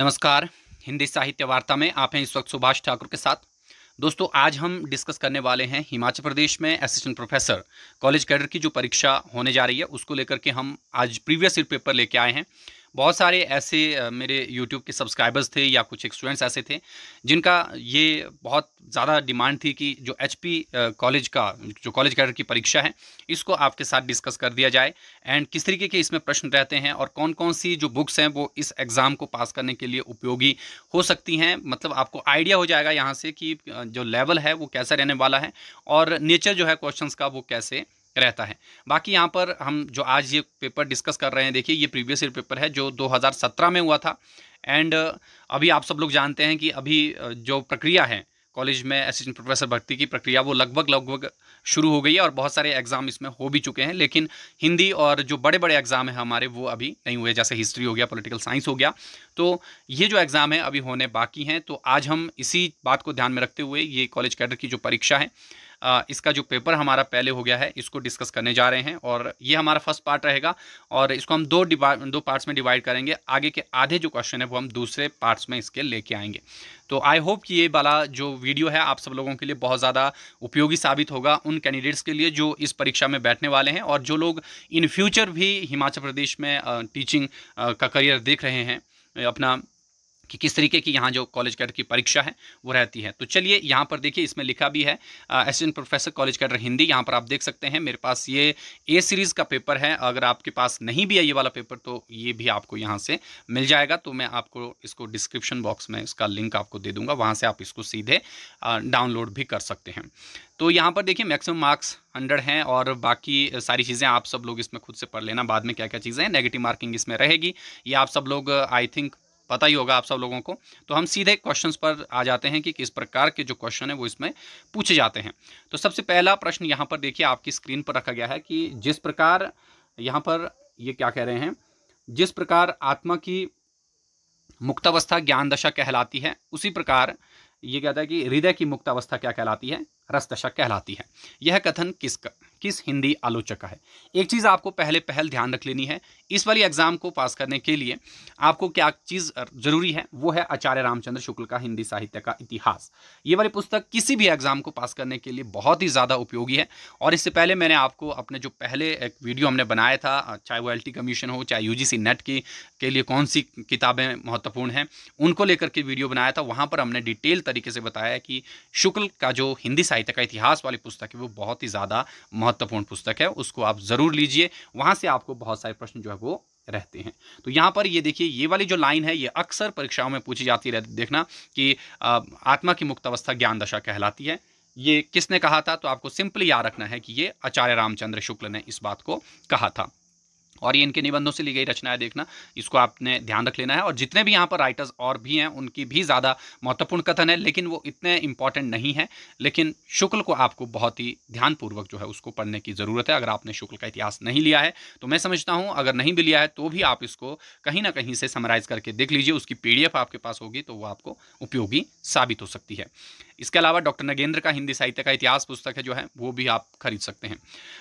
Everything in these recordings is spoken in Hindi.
नमस्कार हिंदी साहित्य वार्ता में आप हैं इस वक्त सुभाष ठाकुर के साथ दोस्तों आज हम डिस्कस करने वाले हैं हिमाचल प्रदेश में असिस्टेंट प्रोफेसर कॉलेज कैडर की जो परीक्षा होने जा रही है उसको लेकर के हम आज प्रीवियस ईयर पेपर लेके आए हैं बहुत सारे ऐसे मेरे यूट्यूब के सब्सक्राइबर्स थे या कुछ स्टूडेंट्स ऐसे थे जिनका ये बहुत ज़्यादा डिमांड थी कि जो एच कॉलेज का जो कॉलेज कैडर की परीक्षा है इसको आपके साथ डिस्कस कर दिया जाए एंड किस तरीके के इसमें प्रश्न रहते हैं और कौन कौन सी जो बुक्स हैं वो इस एग्ज़ाम को पास करने के लिए उपयोगी हो सकती हैं मतलब आपको आइडिया हो जाएगा यहाँ से कि जो लेवल है वो कैसा रहने वाला है और नेचर जो है क्वेश्चन का वो कैसे रहता है बाकी यहाँ पर हम जो आज ये पेपर डिस्कस कर रहे हैं देखिए ये प्रीवियस ईयर पेपर है जो 2017 में हुआ था एंड अभी आप सब लोग जानते हैं कि अभी जो प्रक्रिया है कॉलेज में असिस्टेंट प्रोफेसर भर्ती की प्रक्रिया वो लगभग लगभग शुरू हो गई है और बहुत सारे एग्ज़ाम इसमें हो भी चुके हैं लेकिन हिंदी और जो बड़े बड़े एग्ज़ाम हैं हमारे वो अभी नहीं हुए जैसे हिस्ट्री हो गया पॉलिटिकल साइंस हो गया तो ये जो एग्ज़ाम है अभी होने बाकी हैं तो आज हम इसी बात को ध्यान में रखते हुए ये कॉलेज कैडर की जो परीक्षा है इसका जो पेपर हमारा पहले हो गया है इसको डिस्कस करने जा रहे हैं और ये हमारा फर्स्ट पार्ट रहेगा और इसको हम दो दो पार्ट्स में डिवाइड करेंगे आगे के आधे जो क्वेश्चन है वो हम दूसरे पार्ट्स में इसके लेके आएंगे तो आई होप कि ये वाला जो वीडियो है आप सब लोगों के लिए बहुत ज़्यादा उपयोगी साबित होगा उन कैंडिडेट्स के लिए जो इस परीक्षा में बैठने वाले हैं और जो लोग इन फ्यूचर भी हिमाचल प्रदेश में टीचिंग का करियर देख रहे हैं अपना कि किस तरीके की यहाँ जो कॉलेज कैडर की परीक्षा है वो रहती है तो चलिए यहाँ पर देखिए इसमें लिखा भी है assistant professor college cadre Hindi यहाँ पर आप देख सकते हैं मेरे पास ये ए सीरीज़ का पेपर है अगर आपके पास नहीं भी है ये वाला पेपर तो ये भी आपको यहाँ से मिल जाएगा तो मैं आपको इसको डिस्क्रिप्शन बॉक्स में इसका लिंक आपको दे दूँगा वहाँ से आप इसको सीधे डाउनलोड भी कर सकते हैं तो यहाँ पर देखिए मैक्सिमम मार्क्स हंड्रेड हैं और बाकी सारी चीज़ें आप सब लोग इसमें खुद से पढ़ लेना बाद में क्या क्या चीज़ें हैं नेगेटिव मार्किंग इसमें रहेगी ये आप सब लोग आई थिंक पता ही होगा आप सब लोगों को तो हम सीधे क्वेश्चंस पर आ जाते हैं कि किस प्रकार के जो क्वेश्चन है वो इसमें पूछे जाते हैं तो सबसे पहला प्रश्न यहाँ पर देखिए आपकी स्क्रीन पर रखा गया है कि जिस प्रकार यहाँ पर ये क्या कह रहे हैं जिस प्रकार आत्मा की मुक्तावस्था ज्ञान दशा कहलाती है उसी प्रकार ये कहता है कि हृदय की मुक्तावस्था क्या कहलाती है रस दशा कहलाती है यह कथन किसका किस हिंदी आलोचक का है एक चीज़ आपको पहले पहल ध्यान रख लेनी है इस वाली एग्जाम को पास करने के लिए आपको क्या चीज़ जरूरी है वो है आचार्य रामचंद्र शुक्ल का हिंदी साहित्य का इतिहास ये वाली पुस्तक किसी भी एग्जाम को पास करने के लिए बहुत ही ज़्यादा उपयोगी है और इससे पहले मैंने आपको अपने जो पहले एक वीडियो हमने बनाया था चाहे वो एल कमीशन हो चाहे यू नेट की के लिए कौन सी किताबें महत्वपूर्ण हैं उनको लेकर के वीडियो बनाया था वहाँ पर हमने डिटेल तरीके से बताया कि शुक्ल का जो हिंदी साहित्य का इतिहास वाली पुस्तक है वो बहुत ही ज़्यादा महत्वपूर्ण पुस्तक है उसको आप ज़रूर लीजिए वहां से आपको बहुत सारे प्रश्न जो है वो रहते हैं तो यहाँ पर ये देखिए ये वाली जो लाइन है ये अक्सर परीक्षाओं में पूछी जाती रहती देखना कि आत्मा की मुक्त अवस्था ज्ञान दशा कहलाती है ये किसने कहा था तो आपको सिंपली याद रखना है कि ये आचार्य रामचंद्र शुक्ल ने इस बात को कहा था और ये इनके निबंधों से ली गई रचना है देखना इसको आपने ध्यान रख लेना है और जितने भी यहाँ पर राइटर्स और भी हैं उनकी भी ज़्यादा महत्वपूर्ण कथन है लेकिन वो इतने इंपॉर्टेंट नहीं है लेकिन शुक्ल को आपको बहुत ही ध्यानपूर्वक जो है उसको पढ़ने की ज़रूरत है अगर आपने शुक्ल का इतिहास नहीं लिया है तो मैं समझता हूँ अगर नहीं भी लिया है तो भी आप इसको कहीं ना कहीं से समराइज़ करके देख लीजिए उसकी पी आपके पास होगी तो वो आपको उपयोगी साबित हो सकती है इसके अलावा डॉक्टर नगेंद्र का हिंदी साहित्य का इतिहास पुस्तक है जो है वो भी आप खरीद सकते हैं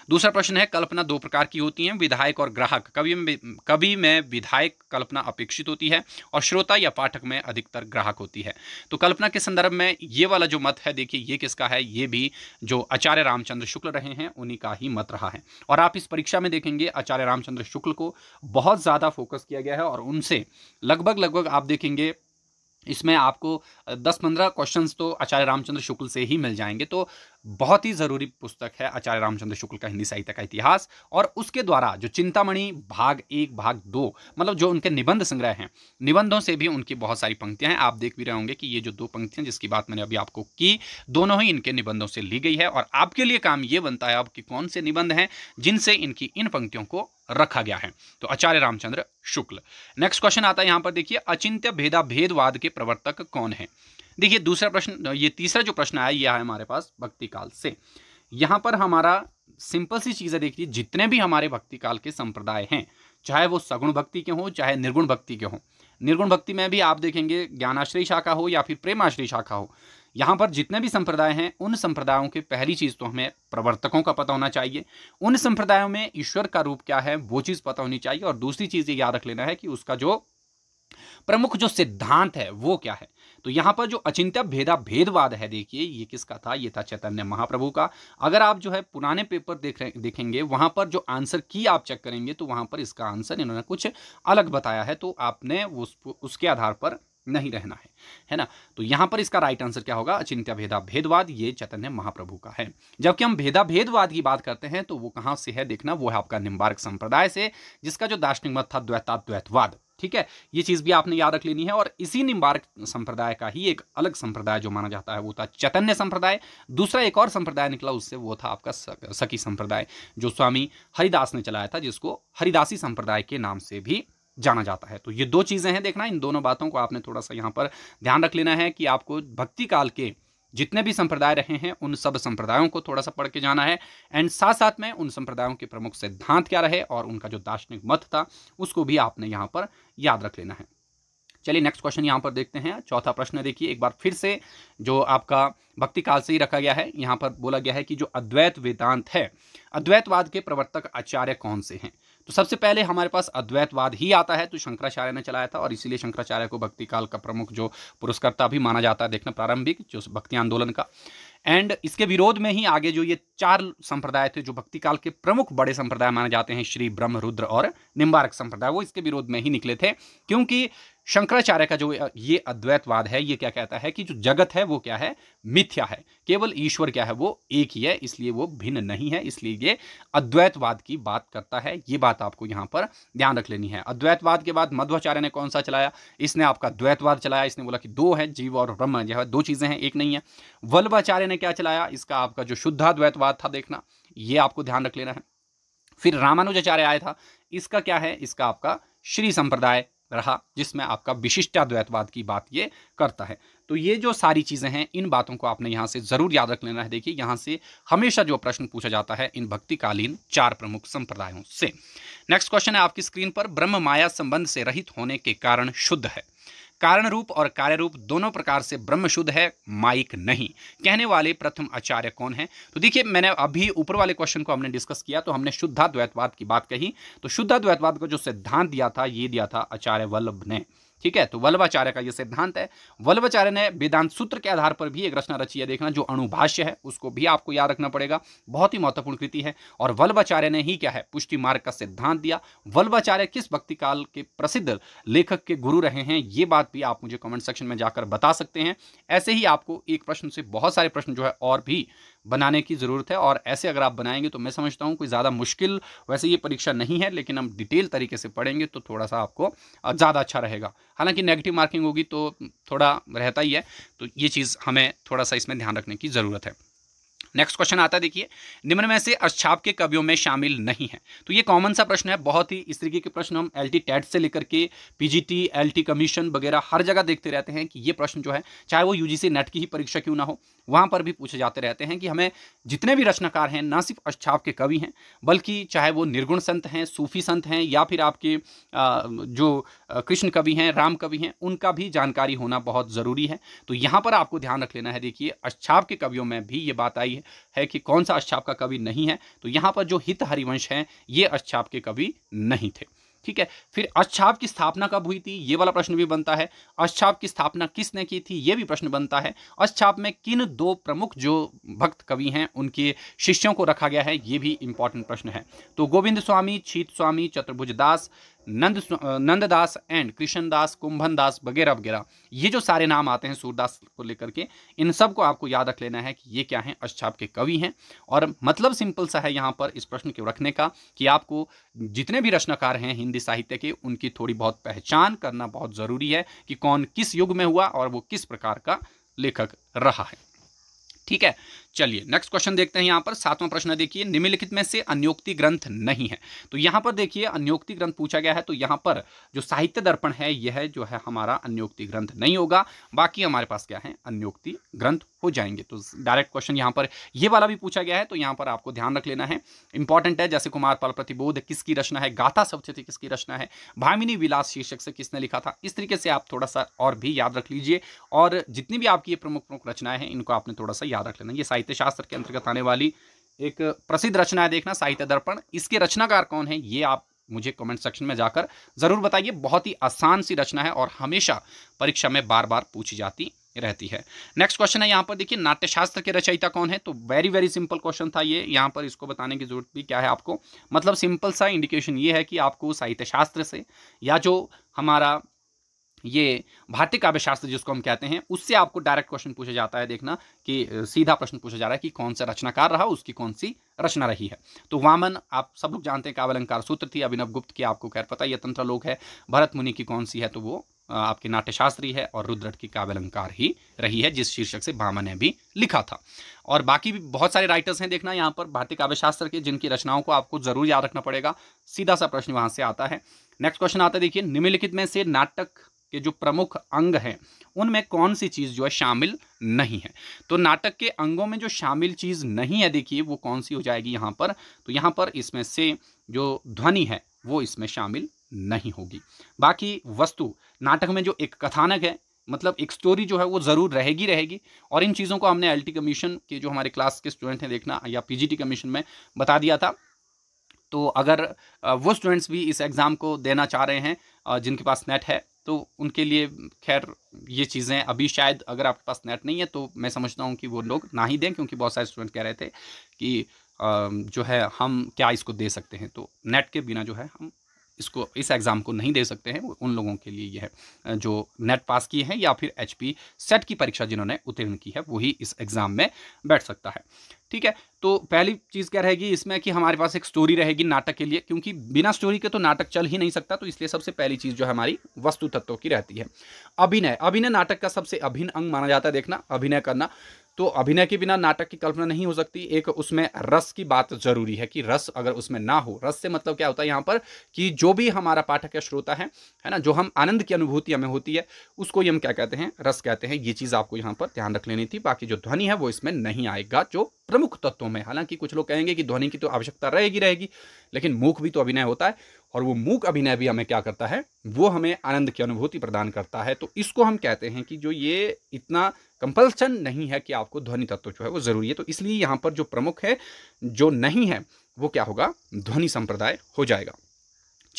दूसरा प्रश्न है कल्पना दो प्रकार की होती है विधायक और ग्राहक कवि कवि में विधायक कल्पना अपेक्षित होती है और श्रोता या पाठक में अधिकतर ग्राहक होती है तो कल्पना के संदर्भ में ये वाला जो मत है देखिए ये किसका है ये भी जो आचार्य रामचंद्र शुक्ल रहे हैं उन्हीं का ही मत रहा है और आप इस परीक्षा में देखेंगे आचार्य रामचंद्र शुक्ल को बहुत ज़्यादा फोकस किया गया है और उनसे लगभग लगभग आप देखेंगे इसमें आपको दस पंद्रह क्वेश्चंस तो आचार्य रामचंद्र शुक्ल से ही मिल जाएंगे तो बहुत ही ज़रूरी पुस्तक है आचार्य रामचंद्र शुक्ल का हिंदी साहित्य का इतिहास और उसके द्वारा जो चिंतामणि भाग एक भाग दो मतलब जो उनके निबंध संग्रह हैं निबंधों से भी उनकी बहुत सारी पंक्तियां हैं आप देख भी रहे होंगे कि ये जो दो पंक्तियां जिसकी बात मैंने अभी आपको की दोनों ही इनके निबंधों से ली गई है और आपके लिए काम ये बनता है अब कि कौन से निबंध हैं जिनसे इनकी इन पंक्तियों को रखा गया है तो आचार्य रामचंद्र शुक्ल नेक्स्ट क्वेश्चन आता है यहां पर देखिए अचिंत्य भेदा भेदवाद के प्रवर्तक कौन है देखिए दूसरा प्रश्न ये तीसरा जो प्रश्न आया यह है हमारे पास भक्ति काल से यहां पर हमारा सिंपल सी चीज़ें देखिए जितने भी हमारे भक्ति काल के संप्रदाय हैं चाहे वो सगुण भक्ति के हों चाहे निर्गुण भक्ति के हों निर्गुण भक्ति में भी आप देखेंगे ज्ञानाश्रय शाखा हो या फिर प्रेमाश्रय शाखा हो यहाँ पर जितने भी संप्रदाय हैं उन संप्रदायों की पहली चीज़ तो हमें प्रवर्तकों का पता होना चाहिए उन संप्रदायों में ईश्वर का रूप क्या है वो चीज़ पता होनी चाहिए और दूसरी चीज़ ये याद रख लेना है कि उसका जो प्रमुख जो सिद्धांत है वो क्या है तो यहाँ पर जो अचिंत्य भेदा भेदवाद है देखिए ये किसका था ये था चैतन्य महाप्रभु का अगर आप जो है पुराने पेपर देख रहे देखेंगे वहाँ पर जो आंसर की आप चेक करेंगे तो वहाँ पर इसका आंसर इन्होंने कुछ अलग बताया है तो आपने उस उसके आधार पर नहीं रहना है है ना तो यहां पर इसका राइट आंसर क्या होगा अचिंत्य भेदा भेदवाद ये चैतन्य महाप्रभु का है जबकि हम भेदा भेदवाद की बात करते हैं तो वो कहां से है देखना वो है आपका निम्बार्क संप्रदाय से जिसका जो दार्शनिक मत था द्वैतवाद ठीक है ये चीज़ भी आपने याद रख लेनी है और इसी निम्बार्क संप्रदाय का ही एक अलग संप्रदाय जो माना जाता है वो था चैतन्य संप्रदाय दूसरा एक और संप्रदाय निकला उससे वो था आपका सकी संप्रदाय जो स्वामी हरिदास ने चलाया था जिसको हरिदासी संप्रदाय के नाम से भी जाना जाता है तो ये दो चीज़ें हैं देखना इन दोनों बातों को आपने थोड़ा सा यहाँ पर ध्यान रख लेना है कि आपको भक्ति काल के जितने भी संप्रदाय रहे हैं उन सब संप्रदायों को थोड़ा सा पढ़ के जाना है एंड साथ साथ में उन संप्रदायों के प्रमुख सिद्धांत क्या रहे और उनका जो दार्शनिक मत था उसको भी आपने यहाँ पर याद रख लेना है चलिए नेक्स्ट क्वेश्चन यहाँ पर देखते हैं चौथा प्रश्न देखिए एक बार फिर से जो आपका भक्ति काल से ही रखा गया है यहाँ पर बोला गया है कि जो अद्वैत वेदांत है अद्वैतवाद के प्रवर्तक आचार्य कौन से हैं तो सबसे पहले हमारे पास अद्वैतवाद ही आता है तो शंकराचार्य ने चलाया था और इसीलिए शंकराचार्य को भक्ति काल का प्रमुख जो पुरस्कर्ता भी माना जाता है देखना प्रारंभिक जो भक्ति आंदोलन का एंड इसके विरोध में ही आगे जो ये चार संप्रदाय थे जो भक्ति काल के प्रमुख बड़े संप्रदाय माने जाते हैं श्री ब्रह्म रुद्र और निम्बारक संप्रदाय वो इसके विरोध में ही निकले थे क्योंकि शंकराचार्य का जो ये अद्वैतवाद है ये क्या कहता है कि जो जगत है वो क्या है मिथ्या है केवल ईश्वर क्या है वो एक ही है इसलिए वो भिन्न नहीं है इसलिए ये अद्वैतवाद की बात करता है ये बात आपको यहाँ पर ध्यान रख लेनी है अद्वैतवाद के बाद मध्वाचार्य ने कौन सा चलाया इसने आपका द्वैतवाद चलाया इसने बोला कि दो है जीव और ब्रह्म जो है दो चीज़ें हैं एक नहीं है वल्लभाचार्य ने क्या चलाया इसका आपका जो शुद्धाद्वैतवाद था देखना ये आपको ध्यान रख लेना है फिर रामानुजाचार्य आया था इसका क्या है इसका आपका श्री संप्रदाय रहा जिसमें आपका विशिष्टाद्वैतवाद की बात ये करता है तो ये जो सारी चीज़ें हैं इन बातों को आपने यहाँ से ज़रूर याद रख लेना है देखिए यहाँ से हमेशा जो प्रश्न पूछा जाता है इन भक्तिकालीन चार प्रमुख संप्रदायों से नेक्स्ट क्वेश्चन है आपकी स्क्रीन पर ब्रह्म माया संबंध से रहित होने के कारण शुद्ध है कारण रूप और कार्य रूप दोनों प्रकार से ब्रह्म शुद्ध है माइक नहीं कहने वाले प्रथम आचार्य कौन है तो देखिए मैंने अभी ऊपर वाले क्वेश्चन को हमने डिस्कस किया तो हमने शुद्धा द्वैतवाद की बात कही तो शुद्धा द्वैतवाद का जो सिद्धांत दिया था ये दिया था आचार्य वल्लभ ने ठीक है तो वल्लभाचार्य का यह सिद्धांत है वल्लभाचार्य ने वेदांत सूत्र के आधार पर भी एक रचना रची है देखना जो अणुभाष्य है उसको भी आपको याद रखना पड़ेगा बहुत ही महत्वपूर्ण कृति है और वल्लभाचार्य ने ही क्या है पुष्टि मार्ग का सिद्धांत दिया वल्लभाचार्य किस भक्ति काल के प्रसिद्ध लेखक के गुरु रहे हैं ये बात भी आप मुझे कमेंट सेक्शन में जाकर बता सकते हैं ऐसे ही आपको एक प्रश्न से बहुत सारे प्रश्न जो है और भी बनाने की ज़रूरत है और ऐसे अगर आप बनाएंगे तो मैं समझता हूँ कोई ज़्यादा मुश्किल वैसे ये परीक्षा नहीं है लेकिन हम डिटेल तरीके से पढ़ेंगे तो थोड़ा सा आपको ज़्यादा अच्छा रहेगा हालांकि नेगेटिव मार्किंग होगी तो थोड़ा रहता ही है तो ये चीज़ हमें थोड़ा सा इसमें ध्यान रखने की ज़रूरत है नेक्स्ट क्वेश्चन आता है देखिए निम्न में से अच्छाप के कवियों में शामिल नहीं है तो ये कॉमन सा प्रश्न है बहुत ही इस तरीके के प्रश्न हम एल टी टेट से लेकर के पीजीटी एलटी कमीशन वगैरह हर जगह देखते रहते हैं कि ये प्रश्न जो है चाहे वो यूजीसी नेट की ही परीक्षा क्यों ना हो वहाँ पर भी पूछे जाते रहते हैं कि हमें जितने भी रचनाकार हैं ना सिर्फ अष्टाव के कवि हैं बल्कि चाहे वो निर्गुण संत हैं सूफी संत हैं या फिर आपके जो कृष्ण कवि हैं राम कवि हैं उनका भी जानकारी होना बहुत ज़रूरी है तो यहाँ पर आपको ध्यान रख लेना है देखिए अष्टाव के कवियों में भी ये बात आई है कि कौन सा अष्टाव का कवि नहीं है तो यहाँ पर जो हित हरिवंश हैं ये अष्टाव के कवि नहीं थे ठीक है फिर अच्छाप की स्थापना कब हुई थी ये वाला प्रश्न भी बनता है अच्छाप की स्थापना किसने की थी ये भी प्रश्न बनता है अच्छाप में किन दो प्रमुख जो भक्त कवि हैं उनके शिष्यों को रखा गया है ये भी इंपॉर्टेंट प्रश्न है तो गोविंद स्वामी छीत स्वामी चतुर्भुज दास नंद नंददास एंड कृष्णदास कुंभनदास वगैरह वगैरह ये जो सारे नाम आते हैं सूरदास को लेकर के इन सब को आपको याद रख लेना है कि ये क्या हैं अश्छाप के कवि हैं और मतलब सिंपल सा है यहाँ पर इस प्रश्न को रखने का कि आपको जितने भी रचनाकार हैं हिंदी साहित्य के उनकी थोड़ी बहुत पहचान करना बहुत ज़रूरी है कि कौन किस युग में हुआ और वो किस प्रकार का लेखक रहा है ठीक है चलिए नेक्स्ट क्वेश्चन देखते हैं यहाँ पर सातवां प्रश्न देखिए निम्नलिखित में से अन्योक्ति ग्रंथ नहीं है तो यहाँ पर देखिए अन्योक्ति ग्रंथ पूछा गया है तो यहाँ पर जो साहित्य दर्पण है यह जो है हमारा अन्योक्ति ग्रंथ नहीं होगा बाकी हमारे पास क्या है अन्योक्ति ग्रंथ हो जाएंगे तो डायरेक्ट क्वेश्चन यहाँ पर ये वाला भी पूछा गया है तो यहाँ पर आपको ध्यान रख लेना है इंपॉर्टेंट है जैसे कुमार पाल प्रतिबोध किसकी रचना है गाथा सवचेती किसकी रचना है भामिनी विलास शीर्षक से किसने लिखा था इस तरीके से आप थोड़ा सा और भी याद रख लीजिए और जितनी भी आपकी ये प्रमुख प्रमुख रचनाएं हैं इनको आपने थोड़ा सा याद रख लेना ये साहित्य साहित्य शास्त्र के अंतर्गत आने वाली एक प्रसिद्ध रचना है देखना साहित्य दर्पण इसके रचनाकार कौन है ये आप मुझे कमेंट सेक्शन में जाकर ज़रूर बताइए बहुत ही आसान सी रचना है और हमेशा परीक्षा में बार बार पूछी जाती रहती है नेक्स्ट क्वेश्चन है यहाँ पर देखिए नाट्यशास्त्र के रचयिता कौन है तो वेरी वेरी सिंपल क्वेश्चन था ये यहाँ पर इसको बताने की जरूरत भी क्या है आपको मतलब सिंपल सा इंडिकेशन ये है कि आपको साहित्य शास्त्र से या जो हमारा ये भारतीय काव्य शास्त्र जिसको हम कहते हैं उससे आपको डायरेक्ट क्वेश्चन पूछा जाता है देखना कि सीधा प्रश्न पूछा जा रहा है कि कौन सा रचनाकार रहा उसकी कौन सी रचना रही है तो वामन आप सब लोग जानते हैं काव्यलंकार सूत्र थी अभिनव गुप्त की आपको खैर पता ये तंत्र लोक है भरत मुनि की कौन सी है तो वो आपके नाट्यशास्त्री है और रुद्रट की काव्यलंकार ही रही है जिस शीर्षक से भामा ने भी लिखा था और बाकी भी बहुत सारे राइटर्स हैं देखना यहाँ पर भारतीय काव्यशास्त्र के जिनकी रचनाओं को आपको जरूर याद रखना पड़ेगा सीधा सा प्रश्न वहाँ से आता है नेक्स्ट क्वेश्चन आता है देखिए निम्नलिखित में से नाटक के जो प्रमुख अंग हैं उनमें कौन सी चीज़ जो है शामिल नहीं है तो नाटक के अंगों में जो शामिल चीज़ नहीं है देखिए वो कौन सी हो जाएगी यहाँ पर तो यहाँ पर इसमें से जो ध्वनि है वो इसमें शामिल नहीं होगी बाकी वस्तु नाटक में जो एक कथानक है मतलब एक स्टोरी जो है वो ज़रूर रहेगी रहेगी और इन चीज़ों को हमने टी कमीशन के जो हमारे क्लास के स्टूडेंट हैं देखना या पीजीटी कमीशन में बता दिया था तो अगर वो स्टूडेंट्स भी इस एग्ज़ाम को देना चाह रहे हैं जिनके पास नेट है तो उनके लिए खैर ये चीज़ें अभी शायद अगर आपके पास नेट नहीं है तो मैं समझता हूँ कि वो लोग ना ही दें क्योंकि बहुत सारे स्टूडेंट कह रहे थे कि जो है हम क्या इसको दे सकते हैं तो नेट के बिना जो है हम इसको इस एग्ज़ाम को नहीं दे सकते हैं उन लोगों के लिए यह है जो नेट पास किए हैं या फिर एच सेट की परीक्षा जिन्होंने उत्तीर्ण की है वही इस एग्ज़ाम में बैठ सकता है ठीक है तो पहली चीज़ क्या रहेगी इसमें कि हमारे पास एक स्टोरी रहेगी नाटक के लिए क्योंकि बिना स्टोरी के तो नाटक चल ही नहीं सकता तो इसलिए सबसे पहली चीज़ जो है हमारी वस्तु तत्व की रहती है अभिनय अभिनय नाटक का सबसे अभिन्न अंग माना जाता है देखना अभिनय करना तो अभिनय के बिना नाटक की कल्पना नहीं हो सकती एक उसमें रस की बात जरूरी है कि रस अगर उसमें ना हो रस से मतलब क्या होता है यहाँ पर कि जो भी हमारा पाठक या श्रोता है है ना जो हम आनंद की अनुभूति हमें होती है उसको ही हम क्या कहते हैं रस कहते हैं ये चीज़ आपको यहाँ पर ध्यान रख लेनी थी बाकी जो ध्वनि है वो इसमें नहीं आएगा जो प्रमुख तत्वों में हालांकि कुछ लोग कहेंगे कि ध्वनि की तो आवश्यकता रहेगी रहेगी लेकिन मूक भी तो अभिनय होता है और वो मूक अभिनय भी हमें क्या करता है वो हमें आनंद की अनुभूति प्रदान करता है तो इसको हम कहते हैं कि जो ये इतना कंपल्सन नहीं है कि आपको ध्वनि तत्व जो है वो ज़रूरी है तो इसलिए यहाँ पर जो प्रमुख है जो नहीं है वो क्या होगा ध्वनि संप्रदाय हो जाएगा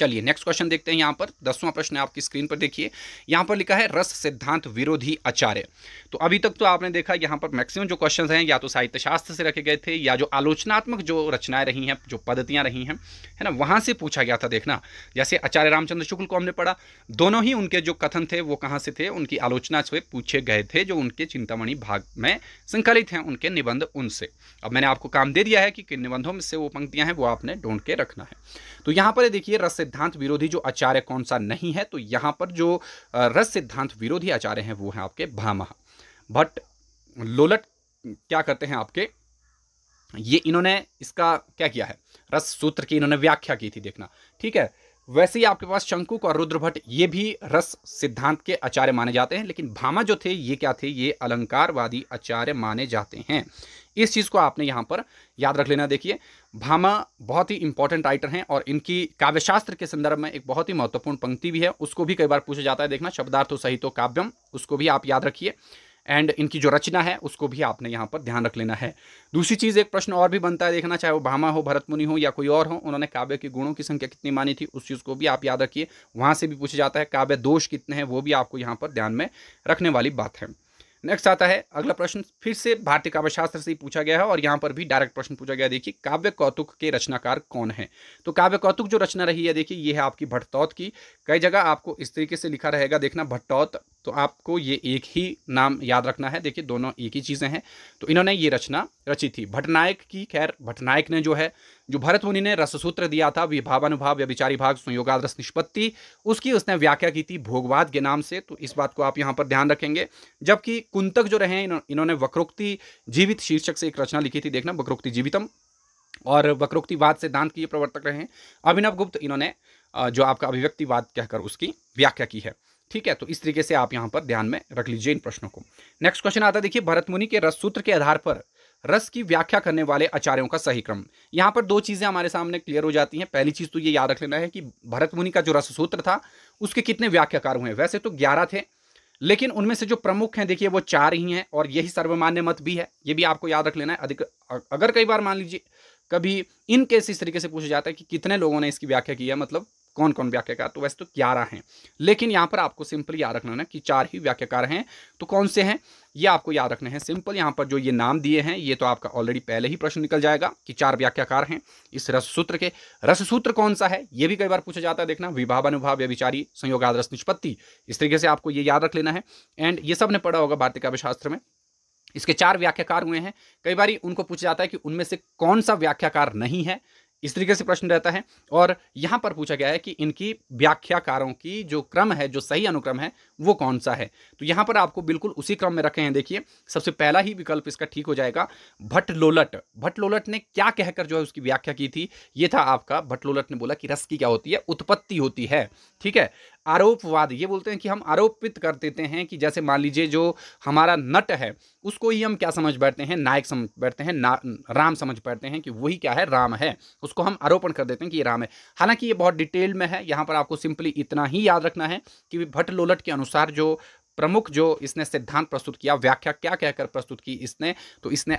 चलिए नेक्स्ट क्वेश्चन देखते हैं यहाँ पर दसवां प्रश्न आपकी स्क्रीन पर देखिए यहाँ पर लिखा है रस सिद्धांत विरोधी आचार्य तो अभी तक तो आपने देखा यहाँ पर मैक्सिमम जो क्वेश्चन हैं या तो साहित्य शास्त्र से रखे गए थे या जो आलोचनात्मक जो रचनाएं रही हैं जो पद्धतियाँ रही हैं है ना वहाँ से पूछा गया था देखना जैसे आचार्य रामचंद्र शुक्ल को हमने पढ़ा दोनों ही उनके जो कथन थे वो कहाँ से थे उनकी आलोचना से पूछे गए थे जो उनके चिंतामणि भाग में संकलित हैं उनके निबंध उनसे अब मैंने आपको काम दे दिया है कि किन निबंधों में से वो पंक्तियाँ हैं वो आपने ढूंढ के रखना है तो यहाँ पर देखिए रस सिद्धांत विरोधी जो आचार्य कौन सा नहीं है तो यहाँ पर जो रस सिद्धांत विरोधी आचार्य हैं वो हैं आपके भामह भट्ट लोलट क्या करते हैं आपके ये इन्होंने इसका क्या किया है रस सूत्र की इन्होंने व्याख्या की थी देखना ठीक है वैसे ही आपके पास शंकुक और रुद्रभट्ट ये भी रस सिद्धांत के आचार्य माने जाते हैं लेकिन भामा जो थे ये क्या थे ये अलंकारवादी आचार्य माने जाते हैं इस चीज़ को आपने यहाँ पर याद रख लेना देखिए भामा बहुत ही इंपॉर्टेंट राइटर हैं और इनकी काव्यशास्त्र के संदर्भ में एक बहुत ही महत्वपूर्ण पंक्ति भी है उसको भी कई बार पूछा जाता है देखना शब्दार्थ सहित तो काव्यम उसको भी आप याद रखिए एंड इनकी जो रचना है उसको भी आपने यहाँ पर ध्यान रख लेना है दूसरी चीज़ एक प्रश्न और भी बनता है देखना चाहे वो भामा हो भरत मुनि हो या कोई और हो उन्होंने काव्य के गुणों की संख्या कितनी मानी थी उस चीज़ को भी आप याद रखिए वहाँ से भी पूछा जाता है काव्य दोष कितने हैं वो भी आपको यहाँ पर ध्यान में रखने वाली बात है नेक्स्ट आता है अगला प्रश्न फिर से भारतीय काव्य शास्त्र से पूछा गया है और यहाँ पर भी डायरेक्ट प्रश्न पूछा गया देखिए काव्य कौतुक के रचनाकार कौन है तो काव्य कौतुक जो रचना रही है देखिए ये है आपकी भट्टौत की कई जगह आपको इस तरीके से लिखा रहेगा देखना भट्टौत तो आपको ये एक ही नाम याद रखना है देखिए दोनों एक ही चीज़ें हैं तो इन्होंने ये रचना रची थी भटनायक की खैर भटनायक ने जो है जो भरत मुनि ने रससूत्र दिया था विभावानुभाव या विचारी भाग संयोगाद्रस निष्पत्ति उसकी उसने व्याख्या की थी भोगवाद के नाम से तो इस बात को आप यहाँ पर ध्यान रखेंगे जबकि कुंतक जो रहे इन्होंने वक्रोक्ति जीवित शीर्षक से एक रचना लिखी थी देखना वक्रोक्ति जीवितम और वक्रोक्तिवाद सिद्धांत के ये प्रवर्तक रहे हैं अभिनव गुप्त इन्होंने जो आपका अभिव्यक्तिवाद कहकर उसकी व्याख्या की है ठीक है तो इस तरीके से आप यहाँ पर ध्यान में रख लीजिए इन प्रश्नों को नेक्स्ट क्वेश्चन आता है देखिए भरत मुनि के रस सूत्र के आधार पर रस की व्याख्या करने वाले आचार्यों का सही क्रम यहाँ पर दो चीज़ें हमारे सामने क्लियर हो जाती हैं पहली चीज़ तो ये याद रख लेना है कि भरत मुनि का जो रस सूत्र था उसके कितने व्याख्याकार हुए वैसे तो ग्यारह थे लेकिन उनमें से जो प्रमुख हैं देखिए वो चार ही हैं और यही सर्वमान्य मत भी है ये भी आपको याद रख लेना है अधिक अगर कई बार मान लीजिए कभी इन केस इस तरीके से पूछा जाता है कि कितने लोगों ने इसकी व्याख्या की है मतलब कौन कौन व्याख्याकार तो वैसे तो ग्यारह हैं लेकिन यहाँ पर आपको सिंपल याद रखना ना कि चार ही व्याख्याकार हैं तो कौन से हैं ये आपको याद रखना है सिंपल यहाँ पर जो ये नाम दिए हैं ये तो आपका ऑलरेडी पहले ही प्रश्न निकल जाएगा कि चार व्याख्याकार हैं इस रस सूत्र के रस सूत्र कौन सा है ये भी कई बार पूछा जाता है देखना विभाव विभावानुभाव या विचारी आदर्श निष्पत्ति इस तरीके से आपको ये याद रख लेना है एंड ये सब ने पढ़ा होगा भारतीय काव्य शास्त्र में इसके चार व्याख्याकार हुए हैं कई बार उनको पूछा जाता है कि उनमें से कौन सा व्याख्याकार नहीं है इस तरीके से प्रश्न रहता है और यहाँ पर पूछा गया है कि इनकी व्याख्याकारों की जो क्रम है जो सही अनुक्रम है वो कौन सा है तो यहाँ पर आपको बिल्कुल उसी क्रम में रखे हैं देखिए सबसे पहला ही विकल्प इसका ठीक हो जाएगा भट्ट लोलट भट्ट लोलट ने क्या कहकर जो है उसकी व्याख्या की थी ये था आपका भट्ट लोलट ने बोला कि रस की क्या होती है उत्पत्ति होती है ठीक है आरोपवाद ये बोलते हैं कि हम आरोपित कर देते हैं कि जैसे मान लीजिए जो हमारा नट है उसको ही हम क्या समझ बैठते हैं नायक समझ बैठते हैं ना राम समझ बैठते हैं कि वही क्या है राम है उसको हम आरोपण कर देते हैं कि ये राम है हालांकि ये बहुत डिटेल में है यहाँ पर आपको सिंपली इतना ही याद रखना है कि भट्ट लोलट के अनुसार जो प्रमुख जो इसने सिद्धांत प्रस्तुत किया व्याख्या क्या कहकर प्रस्तुत की इसने तो इसने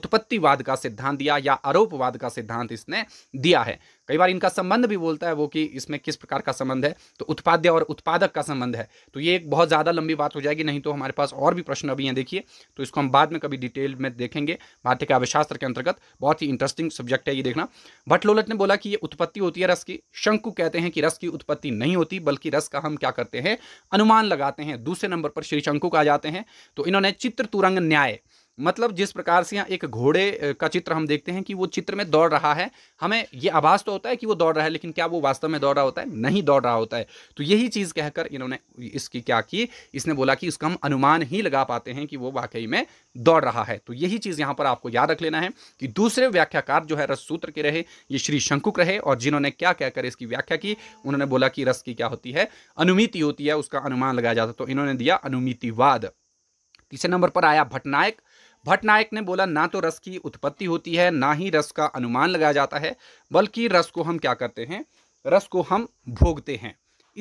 उत्पत्तिवाद का सिद्धांत दिया या आरोपवाद का सिद्धांत इसने दिया है कई बार इनका संबंध भी बोलता है वो कि इसमें किस प्रकार का संबंध है तो उत्पाद्य और उत्पादक का संबंध है तो ये एक बहुत ज़्यादा लंबी बात हो जाएगी नहीं तो हमारे पास और भी प्रश्न अभी हैं देखिए तो इसको हम बाद में कभी डिटेल में देखेंगे भारतीय काव्यशास्त्र के अंतर्गत बहुत ही इंटरेस्टिंग सब्जेक्ट है ये देखना भट्टलोलट ने बोला कि ये उत्पत्ति होती है रस की शंकु कहते हैं कि रस की उत्पत्ति नहीं होती बल्कि रस का हम क्या करते हैं अनुमान लगाते हैं दूसरे नंबर पर शीर्षांकों को आ जाते हैं तो इन्होंने चित्र तुरंग न्याय मतलब जिस प्रकार से यहाँ एक घोड़े का चित्र हम देखते हैं कि वो चित्र में दौड़ रहा है हमें ये आभास तो होता है कि वो दौड़ रहा है लेकिन क्या वो वास्तव में दौड़ रहा होता है नहीं दौड़ रहा होता है तो यही चीज़ कहकर इन्होंने इसकी क्या की इसने बोला कि इसका हम अनुमान ही लगा पाते हैं कि वो वाकई में दौड़ रहा है तो यही चीज़ यहाँ पर आपको याद रख लेना है कि दूसरे व्याख्याकार जो है रस सूत्र के रहे ये श्री शंकुक रहे और जिन्होंने क्या कहकर इसकी व्याख्या की उन्होंने बोला कि रस की क्या होती है अनुमिति होती है उसका अनुमान लगाया जाता तो इन्होंने दिया अनुमितिवाद तीसरे नंबर पर आया भटनायक भट्टनायक ने बोला ना तो रस की उत्पत्ति होती है ना ही रस का अनुमान लगाया जाता है बल्कि रस को हम क्या करते हैं रस को हम भोगते हैं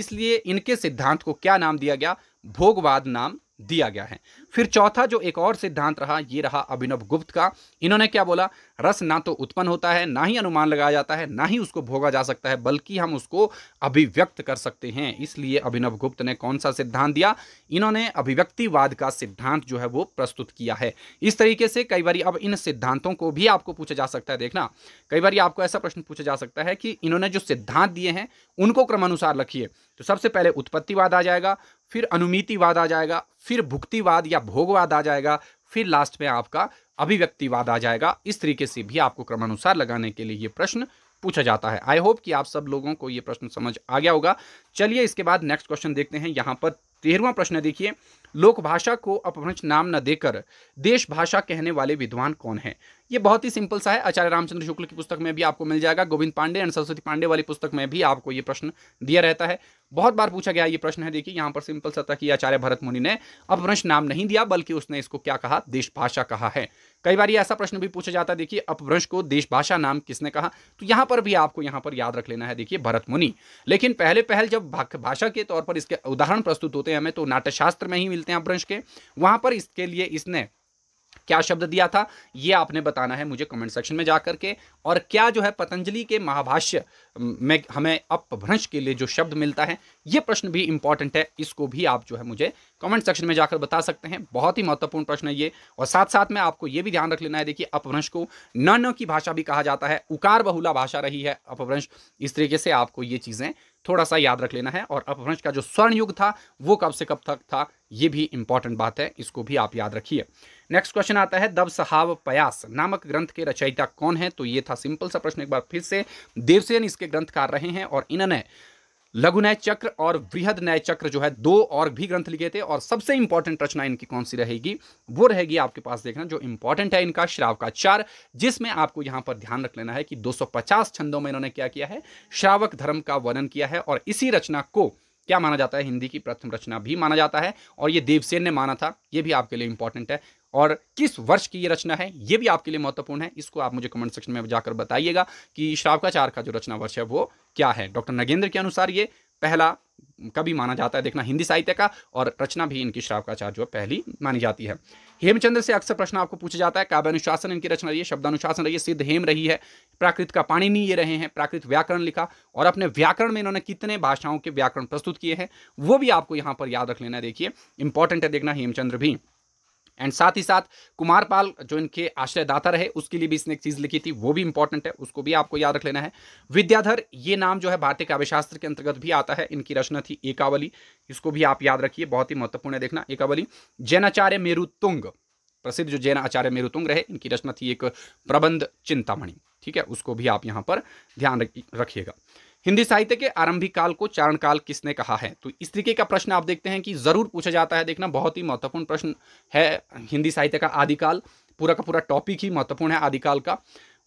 इसलिए इनके सिद्धांत को क्या नाम दिया गया भोगवाद नाम दिया गया है फिर चौथा जो एक और सिद्धांत रहा ये रहा अभिनव गुप्त का इन्होंने क्या बोला रस ना तो उत्पन्न होता है ना ही अनुमान लगाया जाता है ना ही उसको भोगा जा सकता है बल्कि हम उसको अभिव्यक्त कर सकते हैं इसलिए अभिनव गुप्त ने कौन सा सिद्धांत दिया इन्होंने अभिव्यक्तिवाद का सिद्धांत जो है वो प्रस्तुत किया है इस तरीके से कई बार अब इन सिद्धांतों को भी आपको पूछा जा सकता है देखना कई बार आपको ऐसा प्रश्न पूछा जा सकता है कि इन्होंने जो सिद्धांत दिए हैं उनको क्रमानुसार रखिए तो सबसे पहले उत्पत्तिवाद आ जाएगा फिर अनुमितिवाद आ जाएगा फिर भुक्तिवाद या भोगवाद आ जाएगा फिर लास्ट में आपका अभिव्यक्तिवाद आ जाएगा इस तरीके से भी आपको क्रमानुसार लगाने के लिए ये प्रश्न पूछा जाता है आई होप कि आप सब लोगों को ये प्रश्न समझ आ गया होगा चलिए इसके बाद नेक्स्ट क्वेश्चन देखते हैं यहाँ पर तेरहवा प्रश्न देखिए लोकभाषा को अपभ्रंश नाम न देकर देश भाषा कहने वाले विद्वान कौन है ये बहुत ही सिंपल सा है आचार्य रामचंद्र शुक्ल की पुस्तक में भी आपको मिल जाएगा गोविंद पांडे एंड सरस्वती पांडे वाली पुस्तक में भी आपको ये प्रश्न दिया रहता है बहुत बार पूछा गया ये प्रश्न है देखिए यहाँ पर सिंपल सा कि आचार्य भरत मुनि ने अपभ्रंश नाम नहीं दिया बल्कि उसने इसको क्या कहा देशभाषा कहा है कई बार ये ऐसा प्रश्न भी पूछा जाता है देखिए अपभ्रंश को देशभाषा नाम किसने कहा तो यहाँ पर भी आपको यहाँ पर याद रख लेना है देखिए भरत मुनि लेकिन पहले पहल जब भाषा के तौर पर इसके उदाहरण प्रस्तुत होते हैं हमें तो नाट्यशास्त्र में ही मिलते हैं अपभ्रंश के वहाँ पर इसके लिए इसने क्या शब्द दिया था ये आपने बताना है मुझे कमेंट सेक्शन में जा करके और क्या जो है पतंजलि के महाभाष्य में हमें अपभ्रंश के लिए जो शब्द मिलता है ये प्रश्न भी इंपॉर्टेंट है इसको भी आप जो है मुझे कमेंट सेक्शन में जाकर बता सकते हैं बहुत ही महत्वपूर्ण प्रश्न है ये और साथ साथ में आपको ये भी ध्यान रख लेना है देखिए अपभ्रंश को न न की भाषा भी कहा जाता है उकार बहुला भाषा रही है अपभ्रंश इस तरीके से आपको ये चीज़ें थोड़ा सा याद रख लेना है और अपभ्रंश का जो स्वर्ण युग था वो कब से कब तक था ये भी इंपॉर्टेंट बात है इसको भी आप याद रखिए नेक्स्ट क्वेश्चन आता है दब सहाव पयास नामक ग्रंथ के रचयिता कौन है तो ये था सिंपल सा प्रश्न एक बार फिर से देवसेन इसके ग्रंथकार रहे हैं और इन्होंने लघु न्याय चक्र और वृहद न्याय चक्र जो है दो और भी ग्रंथ लिखे थे और सबसे इंपॉर्टेंट रचना इनकी कौन सी रहेगी वो रहेगी आपके पास देखना जो इंपॉर्टेंट है इनका श्राव चार जिसमें आपको यहाँ पर ध्यान रख लेना है कि 250 छंदों में इन्होंने क्या किया है श्रावक धर्म का वर्णन किया है और इसी रचना को क्या माना जाता है हिंदी की प्रथम रचना भी माना जाता है और ये देवसेन ने माना था ये भी आपके लिए इंपॉर्टेंट है और किस वर्ष की ये रचना है ये भी आपके लिए महत्वपूर्ण है इसको आप मुझे कमेंट सेक्शन में जाकर बताइएगा कि श्रावकाचार का जो रचना वर्ष है वो क्या है डॉक्टर नगेंद्र के अनुसार ये पहला कभी माना जाता है देखना हिंदी साहित्य का और रचना भी इनकी श्रावकाचार जो है पहली मानी जाती है हेमचंद्र से अक्सर प्रश्न आपको पूछा जाता है काव्यानुशासन इनकी रचना रही है शब्दानुशासन रही है सिद्ध हेम रही है प्राकृत का नहीं ये रहे हैं प्राकृत व्याकरण लिखा और अपने व्याकरण में इन्होंने कितने भाषाओं के व्याकरण प्रस्तुत किए हैं वो भी आपको यहाँ पर याद रख लेना देखिए इंपॉर्टेंट है देखना हेमचंद्र भी एंड साथ ही साथ कुमार पाल जो इनके आश्रयदाता रहे उसके लिए भी इसने एक चीज़ लिखी थी वो भी इंपॉर्टेंट है उसको भी आपको याद रख लेना है विद्याधर ये नाम जो है भारतीय काव्यशास्त्र के अंतर्गत भी आता है इनकी रचना थी एकावली इसको भी आप याद रखिए बहुत ही महत्वपूर्ण है देखना एकावली जैनाचार्य मेरुतुंग प्रसिद्ध जो जैन आचार्य मेरुतुंग रहे इनकी रचना थी एक प्रबंध चिंतामणि ठीक है उसको भी आप यहाँ पर ध्यान रखिएगा हिंदी साहित्य के आरंभिक काल को चारण काल किसने कहा है तो इस तरीके का प्रश्न आप देखते हैं कि जरूर पूछा जाता है देखना बहुत ही महत्वपूर्ण प्रश्न है हिंदी साहित्य का आदिकाल पूरा का पूरा टॉपिक ही महत्वपूर्ण है आदिकाल का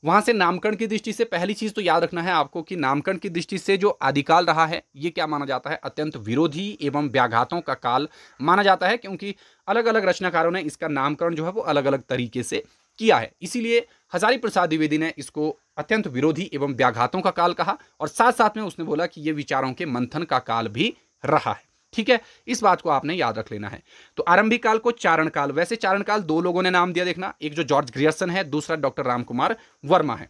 वहाँ से नामकरण की दृष्टि से पहली चीज़ तो याद रखना है आपको कि नामकरण की दृष्टि से जो आदिकाल रहा है ये क्या माना जाता है अत्यंत विरोधी एवं व्याघातों का काल माना जाता है क्योंकि अलग अलग रचनाकारों ने इसका नामकरण जो है वो अलग अलग तरीके से किया है इसीलिए हजारी प्रसाद द्विवेदी ने इसको अत्यंत विरोधी एवं व्याघातों का काल कहा और साथ साथ में उसने बोला कि ये विचारों के मंथन का काल भी रहा है ठीक है इस बात को आपने याद रख लेना है तो आरंभिक काल को चारण काल वैसे चारण काल दो लोगों ने नाम दिया देखना एक जो जॉर्ज ग्रियर्सन है दूसरा डॉक्टर रामकुमार वर्मा है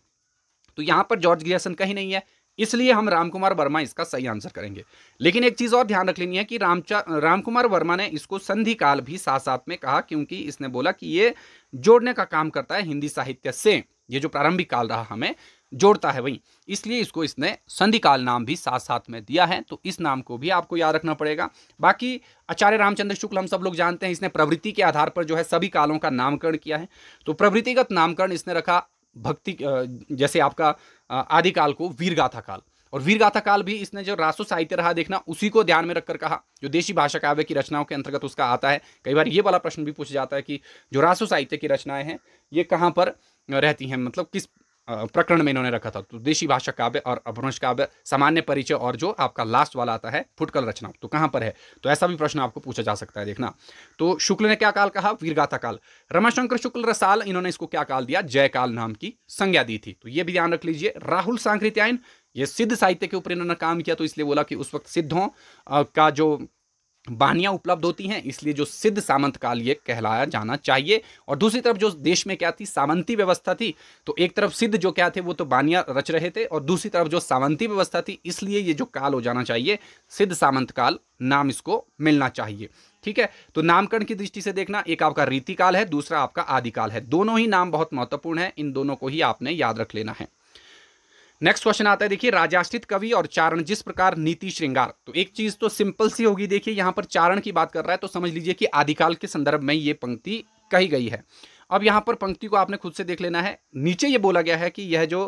तो यहां पर जॉर्ज ग्रियर्सन कहीं नहीं है इसलिए हम रामकुमार वर्मा इसका सही आंसर करेंगे लेकिन एक चीज़ और ध्यान रख लेनी है कि रामकुमार वर्मा ने इसको संधि काल भी साथ साथ में कहा क्योंकि इसने बोला कि ये जोड़ने का काम करता है हिंदी साहित्य से ये जो प्रारंभिक काल रहा हमें जोड़ता है वही इसलिए इसको इसने संधिकाल नाम भी साथ साथ में दिया है तो इस नाम को भी आपको याद रखना पड़ेगा बाकी आचार्य रामचंद्र शुक्ल हम सब लोग जानते हैं इसने प्रवृत्ति के आधार पर जो है सभी कालों का नामकरण किया है तो प्रवृत्तिगत नामकरण इसने रखा भक्ति जैसे आपका आदिकाल को वीरगाथा काल और वीरगाथा काल भी इसने जो रासो साहित्य रहा देखना उसी को ध्यान में रखकर कहा जो देशी भाषा काव्य की रचनाओं के अंतर्गत उसका आता है कई बार ये वाला प्रश्न भी पूछा जाता है कि जो रासो साहित्य की रचनाएं हैं ये कहाँ पर रहती हैं मतलब किस प्रकरण में इन्होंने रखा था तो देशी भाषा काव्य और अभ्रंश काव्य सामान्य परिचय और जो आपका लास्ट वाला आता है फुटकल रचना तो कहां पर है तो ऐसा भी प्रश्न आपको पूछा जा सकता है देखना तो शुक्ल ने क्या काल कहा वीरगाथा काल रमाशंकर शुक्ल रसाल इन्होंने इसको क्या काल दिया जयकाल नाम की संज्ञा दी थी तो ये भी ध्यान रख लीजिए राहुल सांकृत्यायन ये सिद्ध साहित्य के ऊपर इन्होंने काम किया तो इसलिए बोला कि उस वक्त सिद्धों का जो बानियां उपलब्ध होती हैं इसलिए जो सिद्ध सामंत काल ये कहलाया जाना चाहिए और दूसरी तरफ जो देश में क्या थी सामंती व्यवस्था थी तो एक तरफ सिद्ध जो क्या थे वो तो बानिया रच रहे थे और दूसरी तरफ जो सामंती व्यवस्था थी इसलिए ये जो काल हो जाना चाहिए सिद्ध सामंत काल नाम इसको मिलना चाहिए ठीक है तो नामकरण की दृष्टि से देखना एक आपका रीतिकाल है दूसरा आपका आदिकाल है दोनों ही नाम बहुत महत्वपूर्ण है इन दोनों को ही आपने याद रख लेना है नेक्स्ट क्वेश्चन आता है देखिए राजाश्रित कवि और चारण जिस प्रकार नीति श्रृंगार तो एक चीज तो सिंपल सी होगी देखिए यहाँ पर चारण की बात कर रहा है तो समझ लीजिए कि आदिकाल के संदर्भ में ये पंक्ति कही गई है अब यहाँ पर पंक्ति को आपने खुद से देख लेना है नीचे ये बोला गया है कि यह जो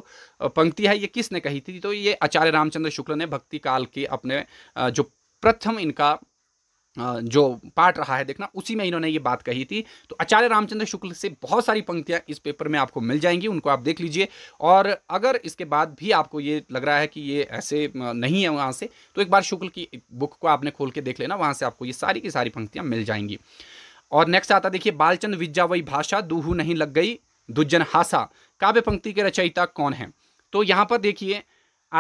पंक्ति है ये किसने कही थी तो ये आचार्य रामचंद्र शुक्ल ने भक्ति काल के अपने जो प्रथम इनका जो पार्ट रहा है देखना उसी में इन्होंने ये बात कही थी तो आचार्य रामचंद्र शुक्ल से बहुत सारी पंक्तियाँ इस पेपर में आपको मिल जाएंगी उनको आप देख लीजिए और अगर इसके बाद भी आपको ये लग रहा है कि ये ऐसे नहीं है वहाँ से तो एक बार शुक्ल की बुक को आपने खोल के देख लेना वहाँ से आपको ये सारी की सारी पंक्तियाँ मिल जाएंगी और नेक्स्ट आता देखिए बालचंद विज्जा वही भाषा दूहू नहीं लग गई दुज्जन हासा काव्य पंक्ति के रचयिता कौन है तो यहाँ पर देखिए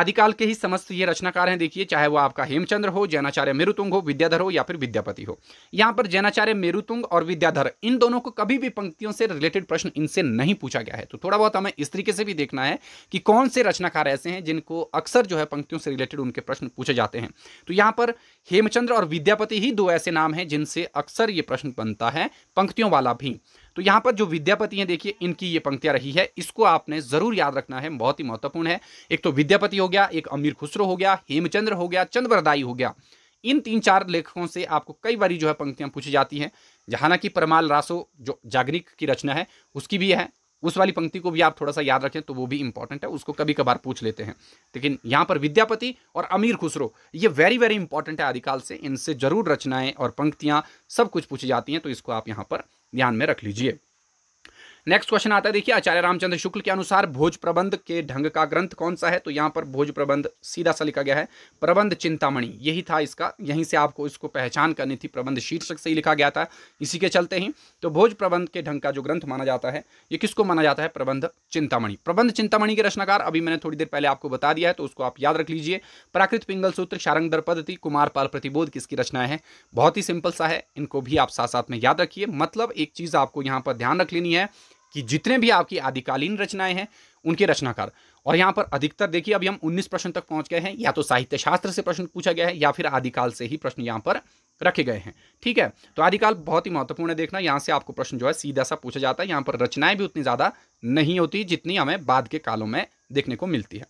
आदिकाल के ही समस्त ये रचनाकार हैं देखिए चाहे वो आपका हेमचंद्र हो जैनाचार्य मेरुतुंग हो विद्याधर हो या फिर विद्यापति हो यहाँ पर जैनाचार्य मेरुतुंग और विद्याधर इन दोनों को कभी भी पंक्तियों से रिलेटेड प्रश्न इनसे नहीं पूछा गया है तो थोड़ा बहुत हमें इस तरीके से भी देखना है कि कौन से रचनाकार ऐसे हैं जिनको अक्सर जो है पंक्तियों से रिलेटेड उनके प्रश्न पूछे जाते हैं तो यहाँ पर हेमचंद्र और विद्यापति ही दो ऐसे नाम हैं जिनसे अक्सर ये प्रश्न बनता है पंक्तियों वाला भी तो यहाँ पर जो विद्यापति हैं देखिए इनकी ये पंक्तियाँ रही है इसको आपने ज़रूर याद रखना है बहुत ही महत्वपूर्ण है एक तो विद्यापति हो गया एक अमीर खुसरो हो गया हेमचंद्र हो गया चंद्रदाई हो गया इन तीन चार लेखकों से आपको कई बारी जो है पंक्तियाँ पूछी जाती हैं जहाँ कि परमाल रासो जो जागरिक की रचना है उसकी भी है उस वाली पंक्ति को भी आप थोड़ा सा याद रखें तो वो भी इंपॉर्टेंट है उसको कभी कभार पूछ लेते हैं लेकिन यहाँ पर विद्यापति और अमीर खुसरो ये वेरी वेरी इंपॉर्टेंट है आदिकाल से इनसे जरूर रचनाएं और पंक्तियाँ सब कुछ पूछी जाती हैं तो इसको आप यहाँ पर ध्यान में रख लीजिए नेक्स्ट क्वेश्चन आता है देखिए आचार्य रामचंद्र शुक्ल के अनुसार भोज प्रबंध के ढंग का ग्रंथ कौन सा है तो यहाँ पर भोज प्रबंध सीधा सा लिखा गया है प्रबंध चिंतामणि यही था इसका यहीं से आपको इसको पहचान करनी थी प्रबंध शीर्षक से ही लिखा गया था इसी के चलते ही तो भोज प्रबंध के ढंग का जो ग्रंथ माना जाता है ये किसको माना जाता है प्रबंध चिंतामणि प्रबंध चिंतामणि के रचनाकार अभी मैंने थोड़ी देर पहले आपको बता दिया है तो उसको आप याद रख लीजिए प्राकृत पिंगल सूत्र दर पद्धति पाल प्रतिबोध किसकी रचना है बहुत ही सिंपल सा है इनको भी आप साथ साथ में याद रखिए मतलब एक चीज़ आपको यहाँ पर ध्यान रख लेनी है कि जितने भी आपकी आदिकालीन रचनाएं हैं उनके रचनाकार और यहाँ पर अधिकतर देखिए अभी हम 19 प्रश्न तक पहुँच गए हैं या तो साहित्य शास्त्र से प्रश्न पूछा गया है या फिर आदिकाल से ही प्रश्न यहाँ पर रखे गए हैं ठीक है तो आदिकाल बहुत ही महत्वपूर्ण है देखना यहाँ से आपको प्रश्न जो है सीधा सा पूछा जाता है यहाँ पर रचनाएं भी उतनी ज़्यादा नहीं होती जितनी हमें बाद के कालों में देखने को मिलती है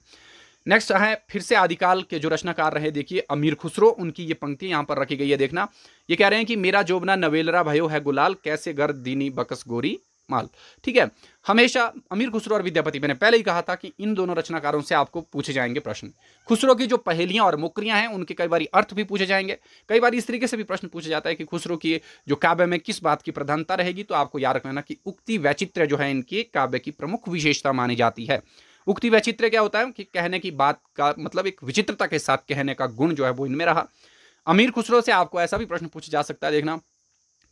नेक्स्ट है फिर से आदिकाल के जो रचनाकार रहे देखिए अमीर खुसरो उनकी ये पंक्ति यहाँ पर रखी गई है देखना ये कह रहे हैं कि मेरा जोबना नवेलरा भयो है गुलाल कैसे गर दीनी बकस गोरी माल ठीक है हमेशा अमीर खुसरो और विद्यापति मैंने पहले ही कहा था कि इन दोनों रचनाकारों से आपको पूछे जाएंगे प्रश्न खुसरो की जो पहेलियां और मुकरियां हैं उनके कई बार अर्थ भी पूछे जाएंगे कई बार इस तरीके से भी प्रश्न पूछा जाता है कि खुसरो की जो काव्य में किस बात की प्रधानता रहेगी तो आपको याद रखना कि उक्ति वैचित्र जो है इनकी काव्य की प्रमुख विशेषता मानी जाती है उक्ति वैचित्र क्या होता है कि कहने की बात का मतलब एक विचित्रता के साथ कहने का गुण जो है वो इनमें रहा अमीर खुसरो से आपको ऐसा भी प्रश्न पूछा जा सकता है देखना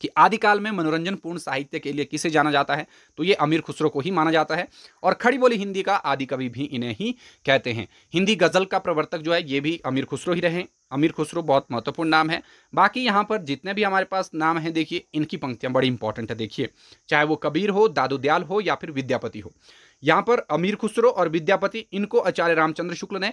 कि आदिकाल में मनोरंजन पूर्ण साहित्य के लिए किसे जाना जाता है तो ये अमीर खुसरो को ही माना जाता है और खड़ी बोली हिंदी का आदि कवि भी इन्हें ही कहते हैं हिंदी गज़ल का प्रवर्तक जो है ये भी अमीर खुसरो ही रहे अमीर खुसरो बहुत महत्वपूर्ण नाम है बाकी यहाँ पर जितने भी हमारे पास नाम हैं देखिए इनकी पंक्तियाँ बड़ी इंपॉर्टेंट है देखिए चाहे वो कबीर हो दादू दयाल हो या फिर विद्यापति हो यहाँ पर अमीर खुसरो और विद्यापति इनको आचार्य रामचंद्र शुक्ल ने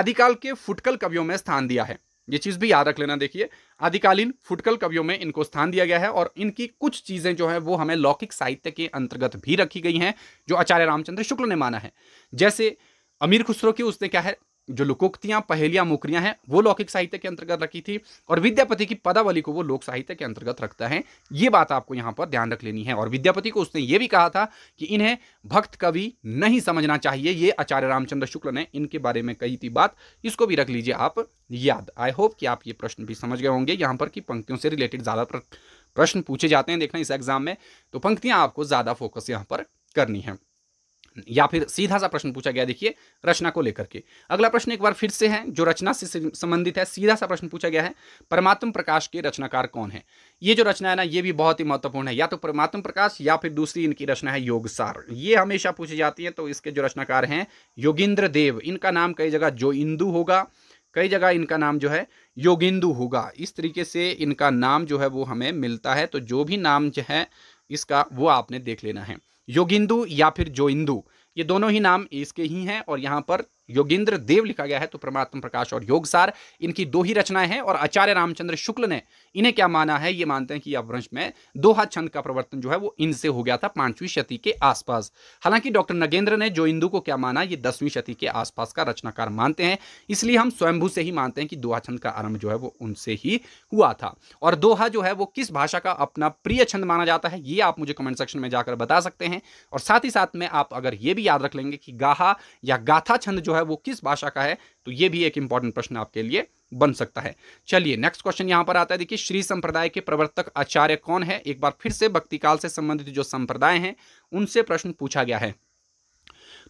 आदिकाल के फुटकल कवियों में स्थान दिया है ये चीज़ भी याद रख लेना देखिए आदिकालीन फुटकल कवियों में इनको स्थान दिया गया है और इनकी कुछ चीज़ें जो है वो हमें लौकिक साहित्य के अंतर्गत भी रखी गई हैं जो आचार्य रामचंद्र शुक्ल ने माना है जैसे अमीर खुसरो की उसने क्या है जो लुकोक्तियां पहेलियां मुकरियां हैं वो लौकिक साहित्य के अंतर्गत रखी थी और विद्यापति की पदावली को वो लोक साहित्य के अंतर्गत रखता है ये बात आपको यहां पर ध्यान रख लेनी है और विद्यापति को उसने ये भी कहा था कि इन्हें भक्त कवि नहीं समझना चाहिए ये आचार्य रामचंद्र शुक्ल ने इनके बारे में कही थी बात इसको भी रख लीजिए आप याद आई होप कि आप ये प्रश्न भी समझ गए होंगे यहाँ पर कि पंक्तियों से रिलेटेड ज़्यादा प्रश्न पूछे जाते हैं देखना इस एग्जाम में तो पंक्तियां आपको ज़्यादा फोकस यहाँ पर करनी है या फिर सीधा सा प्रश्न पूछा गया देखिए रचना को लेकर के अगला प्रश्न एक बार फिर से है जो रचना से संबंधित है सीधा सा प्रश्न पूछा गया है परमात्म प्रकाश के रचनाकार कौन है ये जो रचना है ना ये भी बहुत ही महत्वपूर्ण है या तो परमात्म प्रकाश या फिर दूसरी इनकी रचना है योगसार ये हमेशा पूछी जाती है तो इसके जो रचनाकार हैं योगिंद्र देव इनका नाम कई जगह जो इंदु होगा कई जगह इनका नाम जो है योगिंदु होगा इस तरीके से इनका नाम जो है वो हमें मिलता है तो जो भी नाम जो है इसका वो आपने देख लेना है योगिंदु या फिर इंदू ये दोनों ही नाम इसके ही हैं और यहाँ पर योगेंद्र देव लिखा गया है तो परमात्म प्रकाश और योगसार इनकी दो ही रचनाएं हैं और आचार्य रामचंद्र शुक्ल ने इन्हें क्या माना है ये मानते हैं कि अपभ्रंश में दोहा छंद का प्रवर्तन जो है वो इनसे हो गया था पांचवीं शती के आसपास हालांकि डॉक्टर नगेंद्र ने जो इंदु को क्या माना ये दसवीं शती के आसपास का रचनाकार मानते हैं इसलिए हम स्वयंभू से ही मानते हैं कि दोहा छंद का आरंभ जो है वो उनसे ही हुआ था और दोहा जो है वो किस भाषा का अपना प्रिय छंद माना जाता है ये आप मुझे कमेंट सेक्शन में जाकर बता सकते हैं और साथ ही साथ में आप अगर ये भी भी याद रख लेंगे कि गाहा या गाथा छंद जो है वो किस भाषा का है तो ये भी एक इंपॉर्टेंट प्रश्न आपके लिए बन सकता है चलिए नेक्स्ट क्वेश्चन यहां पर आता है देखिए श्री संप्रदाय के प्रवर्तक आचार्य कौन है एक बार फिर से भक्तिकाल से संबंधित जो संप्रदाय हैं उनसे प्रश्न पूछा गया है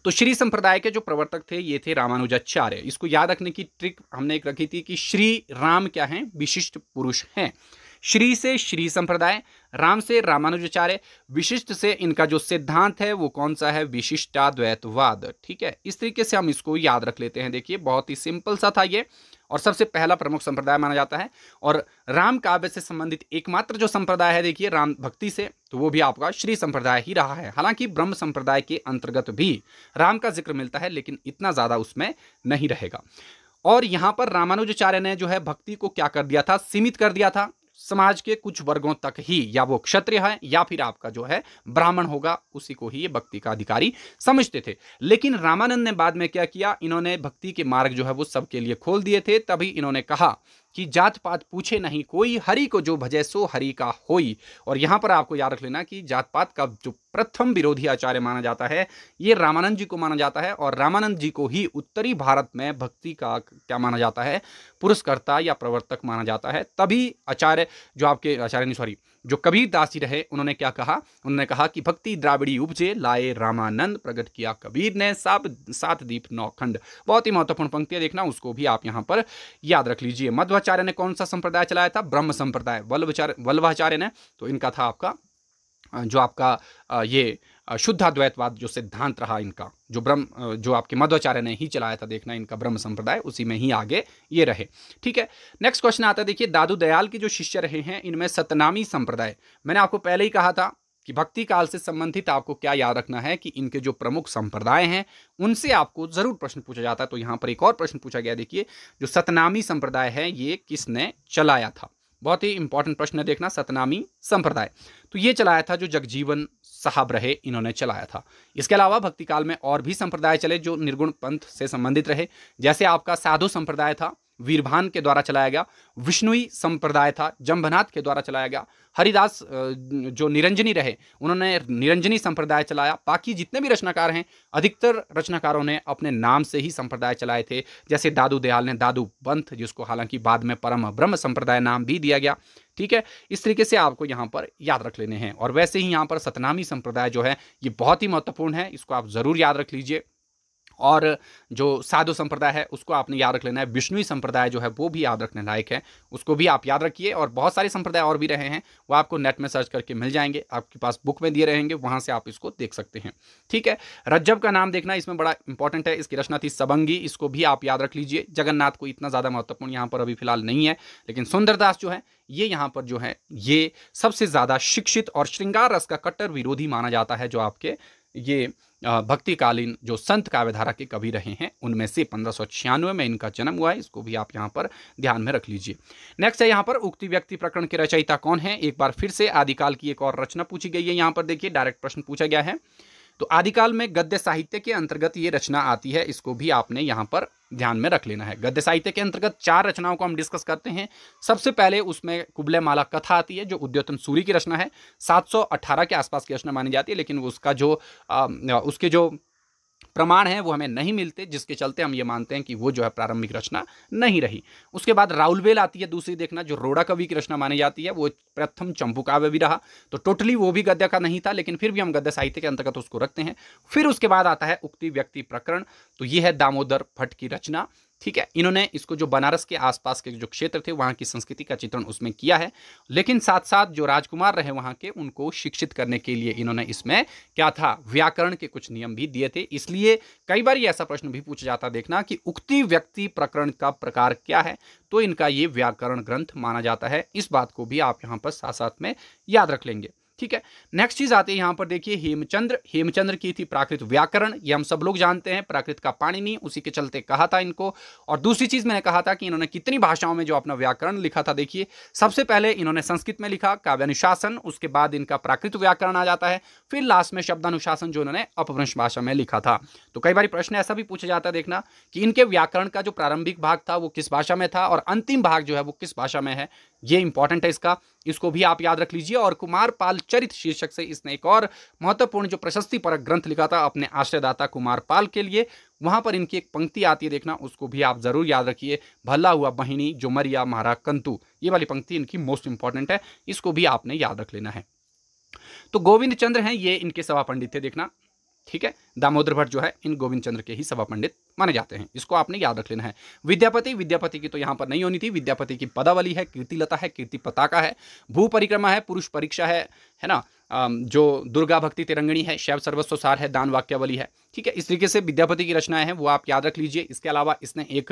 तो श्री संप्रदाय के जो प्रवर्तक थे ये थे रामानुजाचार्य इसको याद रखने की ट्रिक हमने एक रखी थी कि श्री राम क्या हैं विशिष्ट पुरुष हैं श्री से श्री संप्रदाय राम से रामानुजाचार्य विशिष्ट से इनका जो सिद्धांत है वो कौन सा है विशिष्टाद्वैतवाद ठीक है इस तरीके से हम इसको याद रख लेते हैं देखिए बहुत ही सिंपल सा था ये और सबसे पहला प्रमुख संप्रदाय माना जाता है और राम काव्य से संबंधित एकमात्र जो संप्रदाय है देखिए राम भक्ति से तो वो भी आपका श्री संप्रदाय ही रहा है हालांकि ब्रह्म संप्रदाय के अंतर्गत भी राम का जिक्र मिलता है लेकिन इतना ज़्यादा उसमें नहीं रहेगा और यहाँ पर रामानुजाचार्य ने जो है भक्ति को क्या कर दिया था सीमित कर दिया था समाज के कुछ वर्गों तक ही या वो क्षत्रिय है या फिर आपका जो है ब्राह्मण होगा उसी को ही ये भक्ति का अधिकारी समझते थे लेकिन रामानंद ने बाद में क्या किया इन्होंने भक्ति के मार्ग जो है वो सबके लिए खोल दिए थे तभी इन्होंने कहा कि जात पात पूछे नहीं कोई हरि को जो भजे सो हरि का होई और यहाँ पर आपको याद रख लेना कि जात पात का जो प्रथम विरोधी आचार्य माना जाता है ये रामानंद जी को माना जाता है और रामानंद जी को ही उत्तरी भारत में भक्ति का क्या माना जाता है पुरस्कर्ता या प्रवर्तक माना जाता है तभी आचार्य जो आपके आचार्य नहीं सॉरी जो कभी दासी रहे उन्होंने क्या कहा उन्होंने कहा कि भक्ति द्राविड़ी उपजे लाए रामानंद प्रकट किया कबीर ने साप सात दीप नौ खंड बहुत ही महत्वपूर्ण पंक्तियां देखना उसको भी आप यहाँ पर याद रख लीजिए मध्वाचार्य ने कौन सा संप्रदाय चलाया था ब्रह्म संप्रदाय वल्लभाचार्य वल्लभाचार्य ने तो इनका था आपका जो आपका ये शुद्धाद्वैतवाद जो सिद्धांत रहा इनका जो ब्रह्म जो आपके मध्वाचार्य ने ही चलाया था देखना इनका ब्रह्म संप्रदाय उसी में ही आगे ये रहे ठीक है नेक्स्ट क्वेश्चन आता है देखिए दादू दयाल के जो शिष्य रहे हैं इनमें सतनामी संप्रदाय मैंने आपको पहले ही कहा था कि भक्ति काल से संबंधित आपको क्या याद रखना है कि इनके जो प्रमुख संप्रदाय हैं उनसे आपको जरूर प्रश्न पूछा जाता है तो यहाँ पर एक और प्रश्न पूछा गया देखिए जो सतनामी संप्रदाय है ये किसने चलाया था बहुत ही इंपॉर्टेंट प्रश्न है देखना सतनामी संप्रदाय तो ये चलाया था जो जगजीवन साहब रहे इन्होंने चलाया था इसके अलावा भक्ति काल में और भी संप्रदाय चले जो निर्गुण पंथ से संबंधित रहे जैसे आपका साधु संप्रदाय था वीरभान के द्वारा चलाया गया विष्णुई संप्रदाय था जम्भनाथ के द्वारा चलाया गया हरिदास जो निरंजनी रहे उन्होंने निरंजनी संप्रदाय चलाया बाकी जितने भी रचनाकार हैं अधिकतर रचनाकारों ने अपने नाम से ही संप्रदाय चलाए थे जैसे दादू दयाल ने दादू पंथ जिसको हालांकि बाद में परम ब्रह्म संप्रदाय नाम भी दिया गया ठीक है इस तरीके से आपको यहाँ पर याद रख लेने हैं और वैसे ही यहाँ पर सतनामी संप्रदाय जो है ये बहुत ही महत्वपूर्ण है इसको आप ज़रूर याद रख लीजिए और जो साधु संप्रदाय है उसको आपने याद रख लेना है विष्णुई संप्रदाय जो है वो भी याद रखने लायक है उसको भी आप याद रखिए और बहुत सारे संप्रदाय और भी रहे हैं वो आपको नेट में सर्च करके मिल जाएंगे आपके पास बुक में दिए रहेंगे वहाँ से आप इसको देख सकते हैं ठीक है रज्जब का नाम देखना इसमें बड़ा इंपॉर्टेंट है इसकी रचना थी सबंगी इसको भी आप याद रख लीजिए जगन्नाथ को इतना ज़्यादा महत्वपूर्ण यहाँ पर अभी फिलहाल नहीं है लेकिन सुंदरदास जो है ये यहाँ पर जो है ये सबसे ज़्यादा शिक्षित और श्रृंगार रस का कट्टर विरोधी माना जाता है जो आपके ये भक्तिकालीन जो संत काव्यधारा के कवि रहे हैं उनमें से पंद्रह में इनका जन्म हुआ है इसको भी आप यहाँ पर ध्यान में रख लीजिए नेक्स्ट है यहाँ पर उक्ति व्यक्ति प्रकरण के रचयिता कौन है एक बार फिर से आदिकाल की एक और रचना पूछी गई है यहाँ पर देखिए डायरेक्ट प्रश्न पूछा गया है तो आदिकाल में गद्य साहित्य के अंतर्गत ये रचना आती है इसको भी आपने यहाँ पर ध्यान में रख लेना है गद्य साहित्य के अंतर्गत चार रचनाओं को हम डिस्कस करते हैं सबसे पहले उसमें कुबले माला कथा आती है जो उद्योतन सूरी की रचना है 718 के आसपास की रचना मानी जाती है लेकिन उसका जो आ, उसके जो प्रमाण हैं वो हमें नहीं मिलते जिसके चलते हम ये मानते हैं कि वो जो है प्रारंभिक रचना नहीं रही उसके बाद बेल आती है दूसरी देखना जो रोड़ा कवि की रचना मानी जाती है वो प्रथम चंपुकाव्य भी रहा तो टोटली वो भी गद्य का नहीं था लेकिन फिर भी हम गद्य साहित्य के अंतर्गत उसको रखते हैं फिर उसके बाद आता है उक्ति व्यक्ति प्रकरण तो ये है दामोदर भट्ट की रचना ठीक है इन्होंने इसको जो बनारस के आसपास के जो क्षेत्र थे वहाँ की संस्कृति का चित्रण उसमें किया है लेकिन साथ साथ जो राजकुमार रहे वहाँ के उनको शिक्षित करने के लिए इन्होंने इसमें क्या था व्याकरण के कुछ नियम भी दिए थे इसलिए कई बार ये ऐसा प्रश्न भी पूछा जाता देखना कि उक्ति व्यक्ति प्रकरण का प्रकार क्या है तो इनका ये व्याकरण ग्रंथ माना जाता है इस बात को भी आप यहाँ पर साथ साथ में याद रख लेंगे ठीक है नेक्स्ट चीज आती है यहां पर देखिए हेमचंद्र हेमचंद्र की थी प्राकृत व्याकरण ये हम सब लोग जानते हैं प्राकृत का पानी नहीं उसी के चलते कहा था इनको और दूसरी चीज मैंने कहा था कि इन्होंने कितनी भाषाओं में जो अपना व्याकरण लिखा था देखिए सबसे पहले इन्होंने संस्कृत में लिखा काव्यानुशासन उसके बाद इनका प्राकृत व्याकरण आ जाता है फिर लास्ट में शब्दानुशासन जो इन्होंने अपभ्रंश भाषा में लिखा था तो कई बार प्रश्न ऐसा भी पूछा जाता है देखना कि इनके व्याकरण का जो प्रारंभिक भाग था वो किस भाषा में था और अंतिम भाग जो है वो किस भाषा में है ये इंपॉर्टेंट है इसका इसको भी आप याद रख लीजिए और कुमार पाल चरित शीर्षक से इसने एक और महत्वपूर्ण जो प्रशस्ति परक ग्रंथ लिखा था अपने आश्रयदाता कुमार पाल के लिए वहां पर इनकी एक पंक्ति आती है देखना उसको भी आप जरूर याद रखिए भला हुआ बहिनी जो मरिया महारा कंतु ये वाली पंक्ति इनकी मोस्ट इंपॉर्टेंट है इसको भी आपने याद रख लेना है तो गोविंद चंद्र हैं ये इनके सभा पंडित थे देखना ठीक है दामोदर भट्ट जो है इन गोविंद चंद्र के ही सभा पंडित माने जाते हैं इसको आपने याद रख लेना है विद्यापति विद्यापति की तो यहाँ पर नहीं होनी थी विद्यापति की पदावली है कीर्तिलता है कीर्ति पताका है भू परिक्रमा है पुरुष परीक्षा है है ना जो दुर्गा भक्ति तिरंगणी है शैव सर्वस्व सार है दान वाक्यावली है ठीक है इस तरीके से विद्यापति की रचनाएं हैं वो आप याद रख लीजिए इसके अलावा इसने एक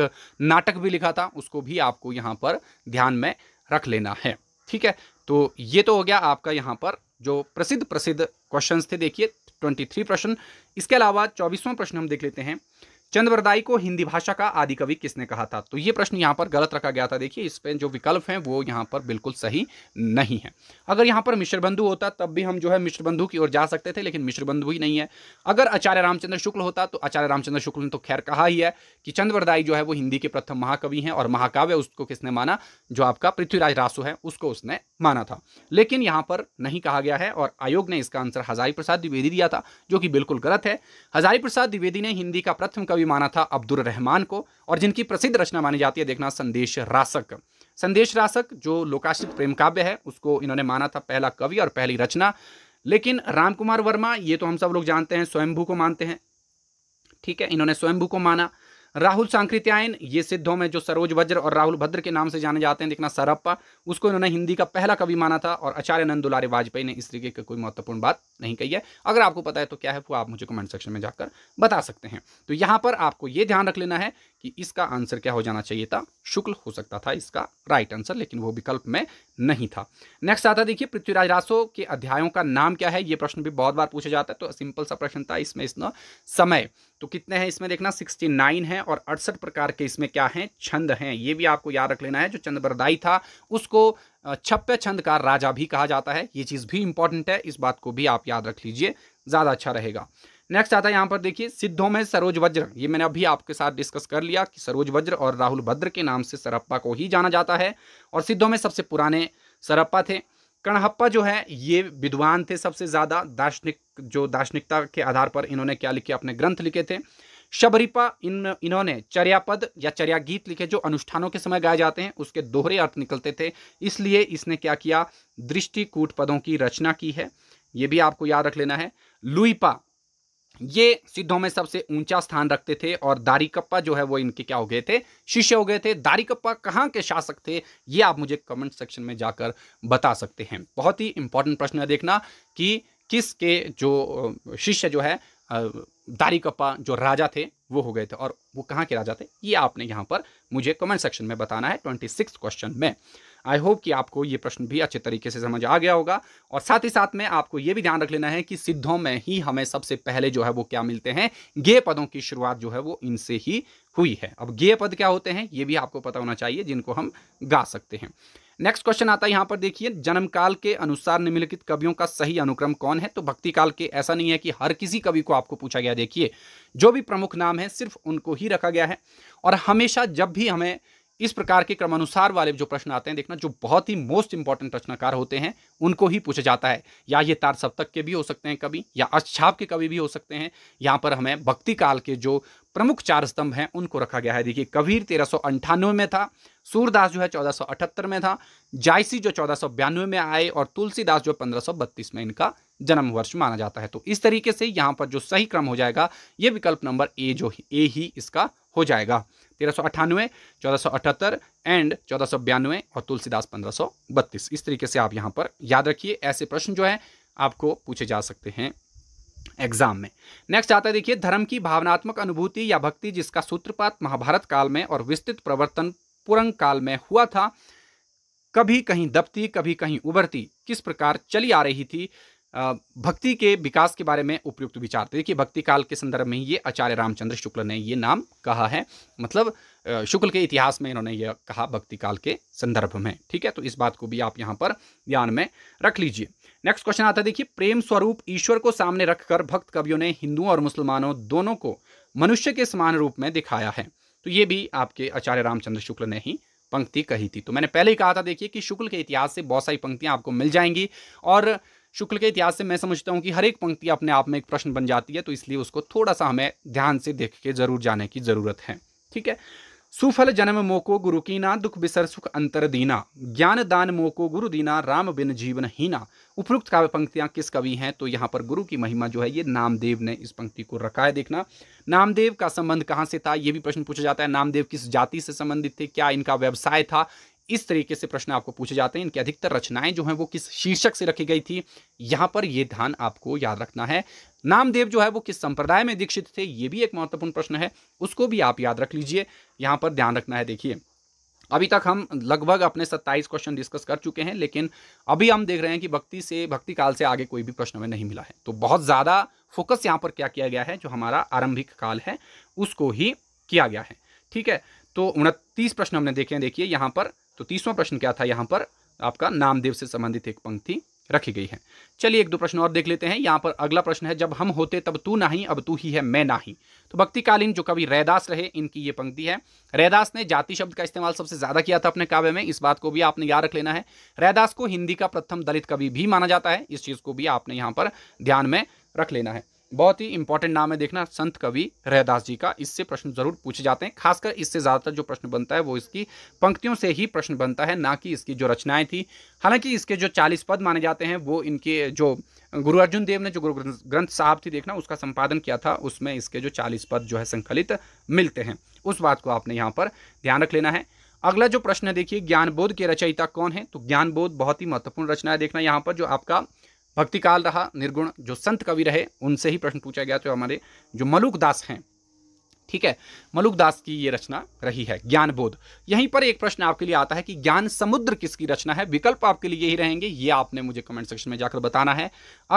नाटक भी लिखा था उसको भी आपको यहाँ पर ध्यान में रख लेना है ठीक है तो ये तो हो गया आपका यहाँ पर जो प्रसिद्ध प्रसिद्ध क्वेश्चंस थे देखिए थ्री प्रश्न इसके अलावा चौबीसवां प्रश्न हम देख लेते हैं चंद्रवरदाई को हिंदी भाषा का आदि कवि किसने कहा था तो ये प्रश्न यहाँ पर गलत रखा गया था देखिए इस पर जो विकल्प हैं वो यहाँ पर बिल्कुल सही नहीं है अगर यहाँ पर मिश्र बंधु होता तब भी हम जो है मिश्र बंधु की ओर जा सकते थे लेकिन मिश्र बंधु ही नहीं है अगर आचार्य रामचंद्र शुक्ल होता तो आचार्य रामचंद्र शुक्ल ने तो खैर कहा ही है कि चंद्रवरदाई जो है वो हिंदी के प्रथम महाकवि हैं और महाकाव्य उसको किसने माना जो आपका पृथ्वीराज रासू है उसको उसने माना था लेकिन यहाँ पर नहीं कहा गया है और आयोग ने इसका आंसर हजारी प्रसाद द्विवेदी दिया था जो कि बिल्कुल गलत है हजारी प्रसाद द्विवेदी ने हिंदी का प्रथम कवि माना था अब्दुल रहमान को और जिनकी प्रसिद्ध रचना मानी जाती है देखना संदेश रासक संदेश रासक जो लोकाश्रित प्रेम काव्य है उसको इन्होंने माना था पहला कवि और पहली रचना लेकिन रामकुमार वर्मा ये तो हम सब लोग जानते हैं स्वयंभू को मानते हैं ठीक है इन्होंने स्वयंभू को माना राहुल सांकृत्यायन ये सिद्धों में जो सरोज वज्र और राहुल भद्र के नाम से जाने जाते हैं देखना सरप्पा उसको इन्होंने हिंदी का पहला कवि माना था और आचार्य नंद दुलारे वाजपेयी ने इस तरीके की कोई महत्वपूर्ण बात नहीं कही है अगर आपको पता है तो क्या है वो आप मुझे कमेंट सेक्शन में जाकर बता सकते हैं तो यहाँ पर आपको ये ध्यान रख लेना है कि इसका आंसर क्या हो जाना चाहिए था शुक्ल हो सकता था इसका राइट आंसर लेकिन वो विकल्प में नहीं था नेक्स्ट आता देखिए पृथ्वीराज रासो के अध्यायों का नाम क्या है ये प्रश्न भी बहुत बार पूछा जाता है तो सिंपल सा प्रश्न था इसमें इसमें समय तो कितने हैं इसमें देखना सिक्सटी नाइन है और अड़सठ प्रकार के इसमें क्या हैं छंद हैं ये भी आपको याद रख लेना है जो चंद्रदाई था उसको छप्पे छंद का राजा भी कहा जाता है ये चीज़ भी इंपॉर्टेंट है इस बात को भी आप याद रख लीजिए ज़्यादा अच्छा रहेगा नेक्स्ट आता है यहाँ पर देखिए सिद्धों में सरोज वज्र ये मैंने अभी आपके साथ डिस्कस कर लिया कि सरोज वज्र और राहुल भद्र के नाम से सरप्पा को ही जाना जाता है और सिद्धों में सबसे पुराने सरप्पा थे कणहप्पा जो है ये विद्वान थे सबसे ज़्यादा दार्शनिक जो दार्शनिकता के आधार पर इन्होंने क्या लिखे अपने ग्रंथ लिखे थे शबरीपा इन इन्होंने चर्यापद या चर्या गीत लिखे जो अनुष्ठानों के समय गाए जाते हैं उसके दोहरे अर्थ निकलते थे इसलिए इसने क्या किया दृष्टिकूट पदों की रचना की है ये भी आपको याद रख लेना है लुईपा ये सिद्धों में सबसे ऊंचा स्थान रखते थे और दारिकप्पा जो है वो इनके क्या हो गए थे शिष्य हो गए थे दारिकप्पा कहाँ के शासक थे ये आप मुझे कमेंट सेक्शन में जाकर बता सकते हैं बहुत ही इंपॉर्टेंट प्रश्न है देखना कि किसके जो शिष्य जो है दारिकप्पा जो राजा थे वो हो गए थे और वो कहाँ के राजा थे ये आपने यहाँ पर मुझे कमेंट सेक्शन में बताना है ट्वेंटी क्वेश्चन में आई होप कि आपको ये प्रश्न भी अच्छे तरीके से समझ आ गया होगा और साथ ही साथ में आपको ये भी ध्यान रख लेना है कि सिद्धों में ही हमें सबसे पहले जो है वो क्या मिलते हैं गे पदों की शुरुआत जो है वो इनसे ही हुई है अब गेय पद क्या होते हैं ये भी आपको पता होना चाहिए जिनको हम गा सकते हैं नेक्स्ट क्वेश्चन आता है यहाँ पर देखिए जन्म काल के अनुसार निम्नलिखित कवियों का सही अनुक्रम कौन है तो भक्ति काल के ऐसा नहीं है कि हर किसी कवि को आपको पूछा गया देखिए जो भी प्रमुख नाम है सिर्फ उनको ही रखा गया है और हमेशा जब भी हमें इस प्रकार के क्रमानुसार वाले जो प्रश्न आते हैं देखना जो बहुत ही मोस्ट इंपॉर्टेंट प्रश्नकार होते हैं उनको ही पूछा जाता है या ये तार सप्तक के भी हो सकते हैं कभी या अच्छाप के कभी भी हो सकते हैं यहाँ पर हमें भक्ति काल के जो प्रमुख चार स्तंभ हैं उनको रखा गया है देखिए कबीर तेरह में था सूरदास जो है चौदह में था जायसी जो चौदह में आए और तुलसीदास जो पंद्रह में इनका जन्म वर्ष माना जाता है तो इस तरीके से यहाँ पर जो सही क्रम हो जाएगा ये विकल्प नंबर ए जो ए ही इसका हो जाएगा तेरह सौ अठानवे चौदह सौ अठहत्तर एंड चौदह सौ बयानवे और तुलसीदास पंद्रह सौ बत्तीस इस तरीके से आप यहाँ पर याद रखिए ऐसे प्रश्न जो है आपको पूछे जा सकते हैं एग्जाम में नेक्स्ट आता है देखिए धर्म की भावनात्मक अनुभूति या भक्ति जिसका सूत्रपात महाभारत काल में और विस्तृत प्रवर्तन पुरंग काल में हुआ था कभी कहीं दबती कभी कहीं उभरती किस प्रकार चली आ रही थी भक्ति के विकास के बारे में उपयुक्त विचार तो देखिए भक्ति काल के संदर्भ में ये आचार्य रामचंद्र शुक्ल ने ये नाम कहा है मतलब शुक्ल के इतिहास में इन्होंने यह कहा भक्ति काल के संदर्भ में ठीक है तो इस बात को भी आप यहाँ पर ध्यान में रख लीजिए नेक्स्ट क्वेश्चन आता है देखिए प्रेम स्वरूप ईश्वर को सामने रखकर भक्त कवियों ने हिंदुओं और मुसलमानों दोनों को मनुष्य के समान रूप में दिखाया है तो ये भी आपके आचार्य रामचंद्र शुक्ल ने ही पंक्ति कही थी तो मैंने पहले ही कहा था देखिए कि शुक्ल के इतिहास से बहुत सारी पंक्तियाँ आपको मिल जाएंगी और शुक्ल के इतिहास से मैं समझता हूँ कि हर एक पंक्ति अपने आप में एक प्रश्न बन जाती है तो इसलिए उसको थोड़ा सा हमें ध्यान से देख के जरूर जाने की ज़रूरत है ठीक है सुफल जन्म मोको गुरु कीना दुख बिसर सुख अंतर दीना ज्ञान दान मोको गुरु दीना राम बिन जीवन हीना उपरुक्त काव्य पंक्तियां किस कवि हैं तो यहाँ पर गुरु की महिमा जो है ये नामदेव ने इस पंक्ति को रखा है देखना नामदेव का संबंध कहाँ से था ये भी प्रश्न पूछा जाता है नामदेव किस जाति से संबंधित थे क्या इनका व्यवसाय था इस तरीके से प्रश्न आपको पूछे जाते हैं इनकी अधिकतर रचनाएं जो हैं वो किस शीर्षक से रखी गई थी यहां पर ये ध्यान आपको याद रखना है नामदेव जो है वो किस संप्रदाय में दीक्षित थे ये भी एक महत्वपूर्ण प्रश्न है उसको भी आप याद रख लीजिए यहाँ पर ध्यान रखना है देखिए अभी तक हम लगभग अपने 27 क्वेश्चन डिस्कस कर चुके हैं लेकिन अभी हम देख रहे हैं कि भक्ति से भक्ति काल से आगे कोई भी प्रश्न हमें नहीं मिला है तो बहुत ज़्यादा फोकस यहाँ पर क्या किया गया है जो हमारा आरंभिक काल है उसको ही किया गया है ठीक है तो उनतीस प्रश्न हमने देखे हैं देखिए यहाँ पर तो तीसवा प्रश्न क्या था यहाँ पर आपका नामदेव से संबंधित एक पंक्ति रखी गई है चलिए एक दो प्रश्न और देख लेते हैं यहाँ पर अगला प्रश्न है जब हम होते तब तू नहीं अब तू ही है मैं नाही तो भक्तिकालीन जो कवि रैदास रहे इनकी ये पंक्ति है रैदास ने जाति शब्द का इस्तेमाल सबसे ज़्यादा किया था अपने काव्य में इस बात को भी आपने याद रख लेना है रैदास को हिंदी का प्रथम दलित कवि भी माना जाता है इस चीज़ को भी आपने यहाँ पर ध्यान में रख लेना है बहुत ही इंपॉर्टेंट नाम है देखना संत कवि रहदास जी का इससे प्रश्न जरूर पूछे जाते हैं खासकर इससे ज़्यादातर जो प्रश्न बनता है वो इसकी पंक्तियों से ही प्रश्न बनता है ना कि इसकी जो रचनाएं थी हालांकि इसके जो चालीस पद माने जाते हैं वो इनके जो गुरु अर्जुन देव ने जो गुरु ग्रंथ साहब थी देखना उसका संपादन किया था उसमें इसके जो चालीस पद जो है संकलित मिलते हैं उस बात को आपने यहाँ पर ध्यान रख लेना है अगला जो प्रश्न है देखिए ज्ञानबोध के रचयिता कौन है तो ज्ञानबोध बहुत ही महत्वपूर्ण रचना है देखना यहाँ पर जो आपका भक्ति काल रहा निर्गुण जो संत कवि रहे उनसे ही प्रश्न पूछा गया तो हमारे जो मलुक दास हैं ठीक है मलुक दास की ये रचना रही है ज्ञान बोध यहीं पर एक प्रश्न आपके लिए आता है कि ज्ञान समुद्र किसकी रचना है विकल्प आपके लिए यही रहेंगे ये आपने मुझे कमेंट सेक्शन में जाकर बताना है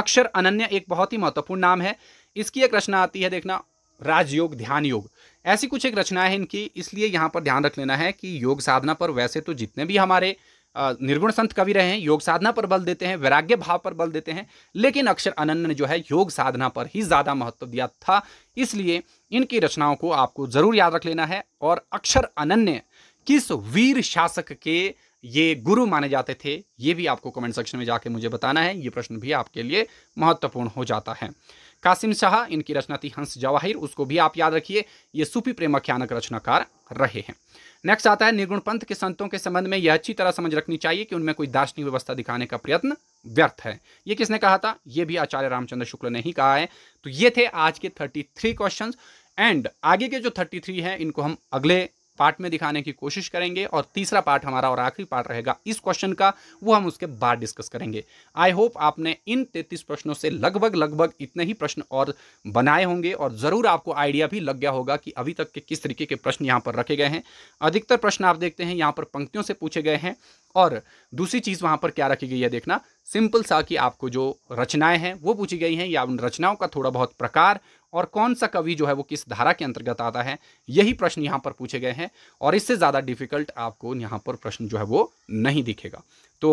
अक्षर अनन्य एक बहुत ही महत्वपूर्ण नाम है इसकी एक रचना आती है देखना राजयोग ध्यान योग ऐसी कुछ एक रचना है इनकी इसलिए यहाँ पर ध्यान रख लेना है कि योग साधना पर वैसे तो जितने भी हमारे निर्गुण संत कवि रहे हैं योग साधना पर बल देते हैं वैराग्य भाव पर बल देते हैं लेकिन अक्षर अनन्य ने जो है योग साधना पर ही ज़्यादा महत्व दिया था इसलिए इनकी रचनाओं को आपको ज़रूर याद रख लेना है और अक्षर अनन्य किस वीर शासक के ये गुरु माने जाते थे ये भी आपको कमेंट सेक्शन में जाके मुझे बताना है ये प्रश्न भी आपके लिए महत्वपूर्ण हो जाता है कासिम शाह इनकी रचना थी हंस जवाहिर उसको भी आप याद रखिए ये सूफी प्रेमाख्यानक रचनाकार रहे हैं नेक्स्ट आता है निर्गुण पंथ के संतों के संबंध में यह अच्छी तरह समझ रखनी चाहिए कि उनमें कोई दार्शनिक व्यवस्था दिखाने का प्रयत्न व्यर्थ है ये किसने कहा था ये भी आचार्य रामचंद्र शुक्ल ने ही कहा है तो ये थे आज के थर्टी थ्री क्वेश्चन एंड आगे के जो थर्टी थ्री हैं इनको हम अगले पार्ट में दिखाने की कोशिश करेंगे और तीसरा पार्ट हमारा और आखिरी पार्ट रहेगा इस क्वेश्चन का वो हम उसके बाद डिस्कस करेंगे आई होप आपने इन तैतीस प्रश्नों से लगभग लगभग इतने ही प्रश्न और बनाए होंगे और ज़रूर आपको आइडिया भी लग गया होगा कि अभी तक के किस तरीके के प्रश्न यहाँ पर रखे गए हैं अधिकतर प्रश्न आप देखते हैं यहाँ पर पंक्तियों से पूछे गए हैं और दूसरी चीज़ वहाँ पर क्या रखी गई है देखना सिंपल सा कि आपको जो रचनाएं हैं वो पूछी गई हैं या उन रचनाओं का थोड़ा बहुत प्रकार और कौन सा कवि जो है वो किस धारा के अंतर्गत आता है यही प्रश्न यहाँ पर पूछे गए हैं और इससे ज़्यादा डिफिकल्ट आपको यहाँ पर प्रश्न जो है वो नहीं दिखेगा तो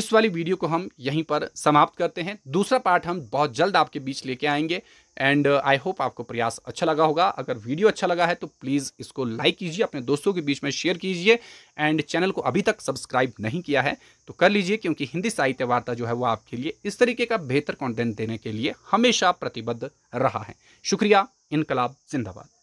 इस वाली वीडियो को हम यहीं पर समाप्त करते हैं दूसरा पार्ट हम बहुत जल्द आपके बीच लेके आएंगे एंड आई होप आपको प्रयास अच्छा लगा होगा अगर वीडियो अच्छा लगा है तो प्लीज़ इसको लाइक कीजिए अपने दोस्तों के बीच में शेयर कीजिए एंड चैनल को अभी तक सब्सक्राइब नहीं किया है तो कर लीजिए क्योंकि हिंदी साहित्य वार्ता जो है वो आपके लिए इस तरीके का बेहतर कॉन्टेंट देने के लिए हमेशा प्रतिबद्ध रहा है शुक्रिया इनकलाब जिंदाबाद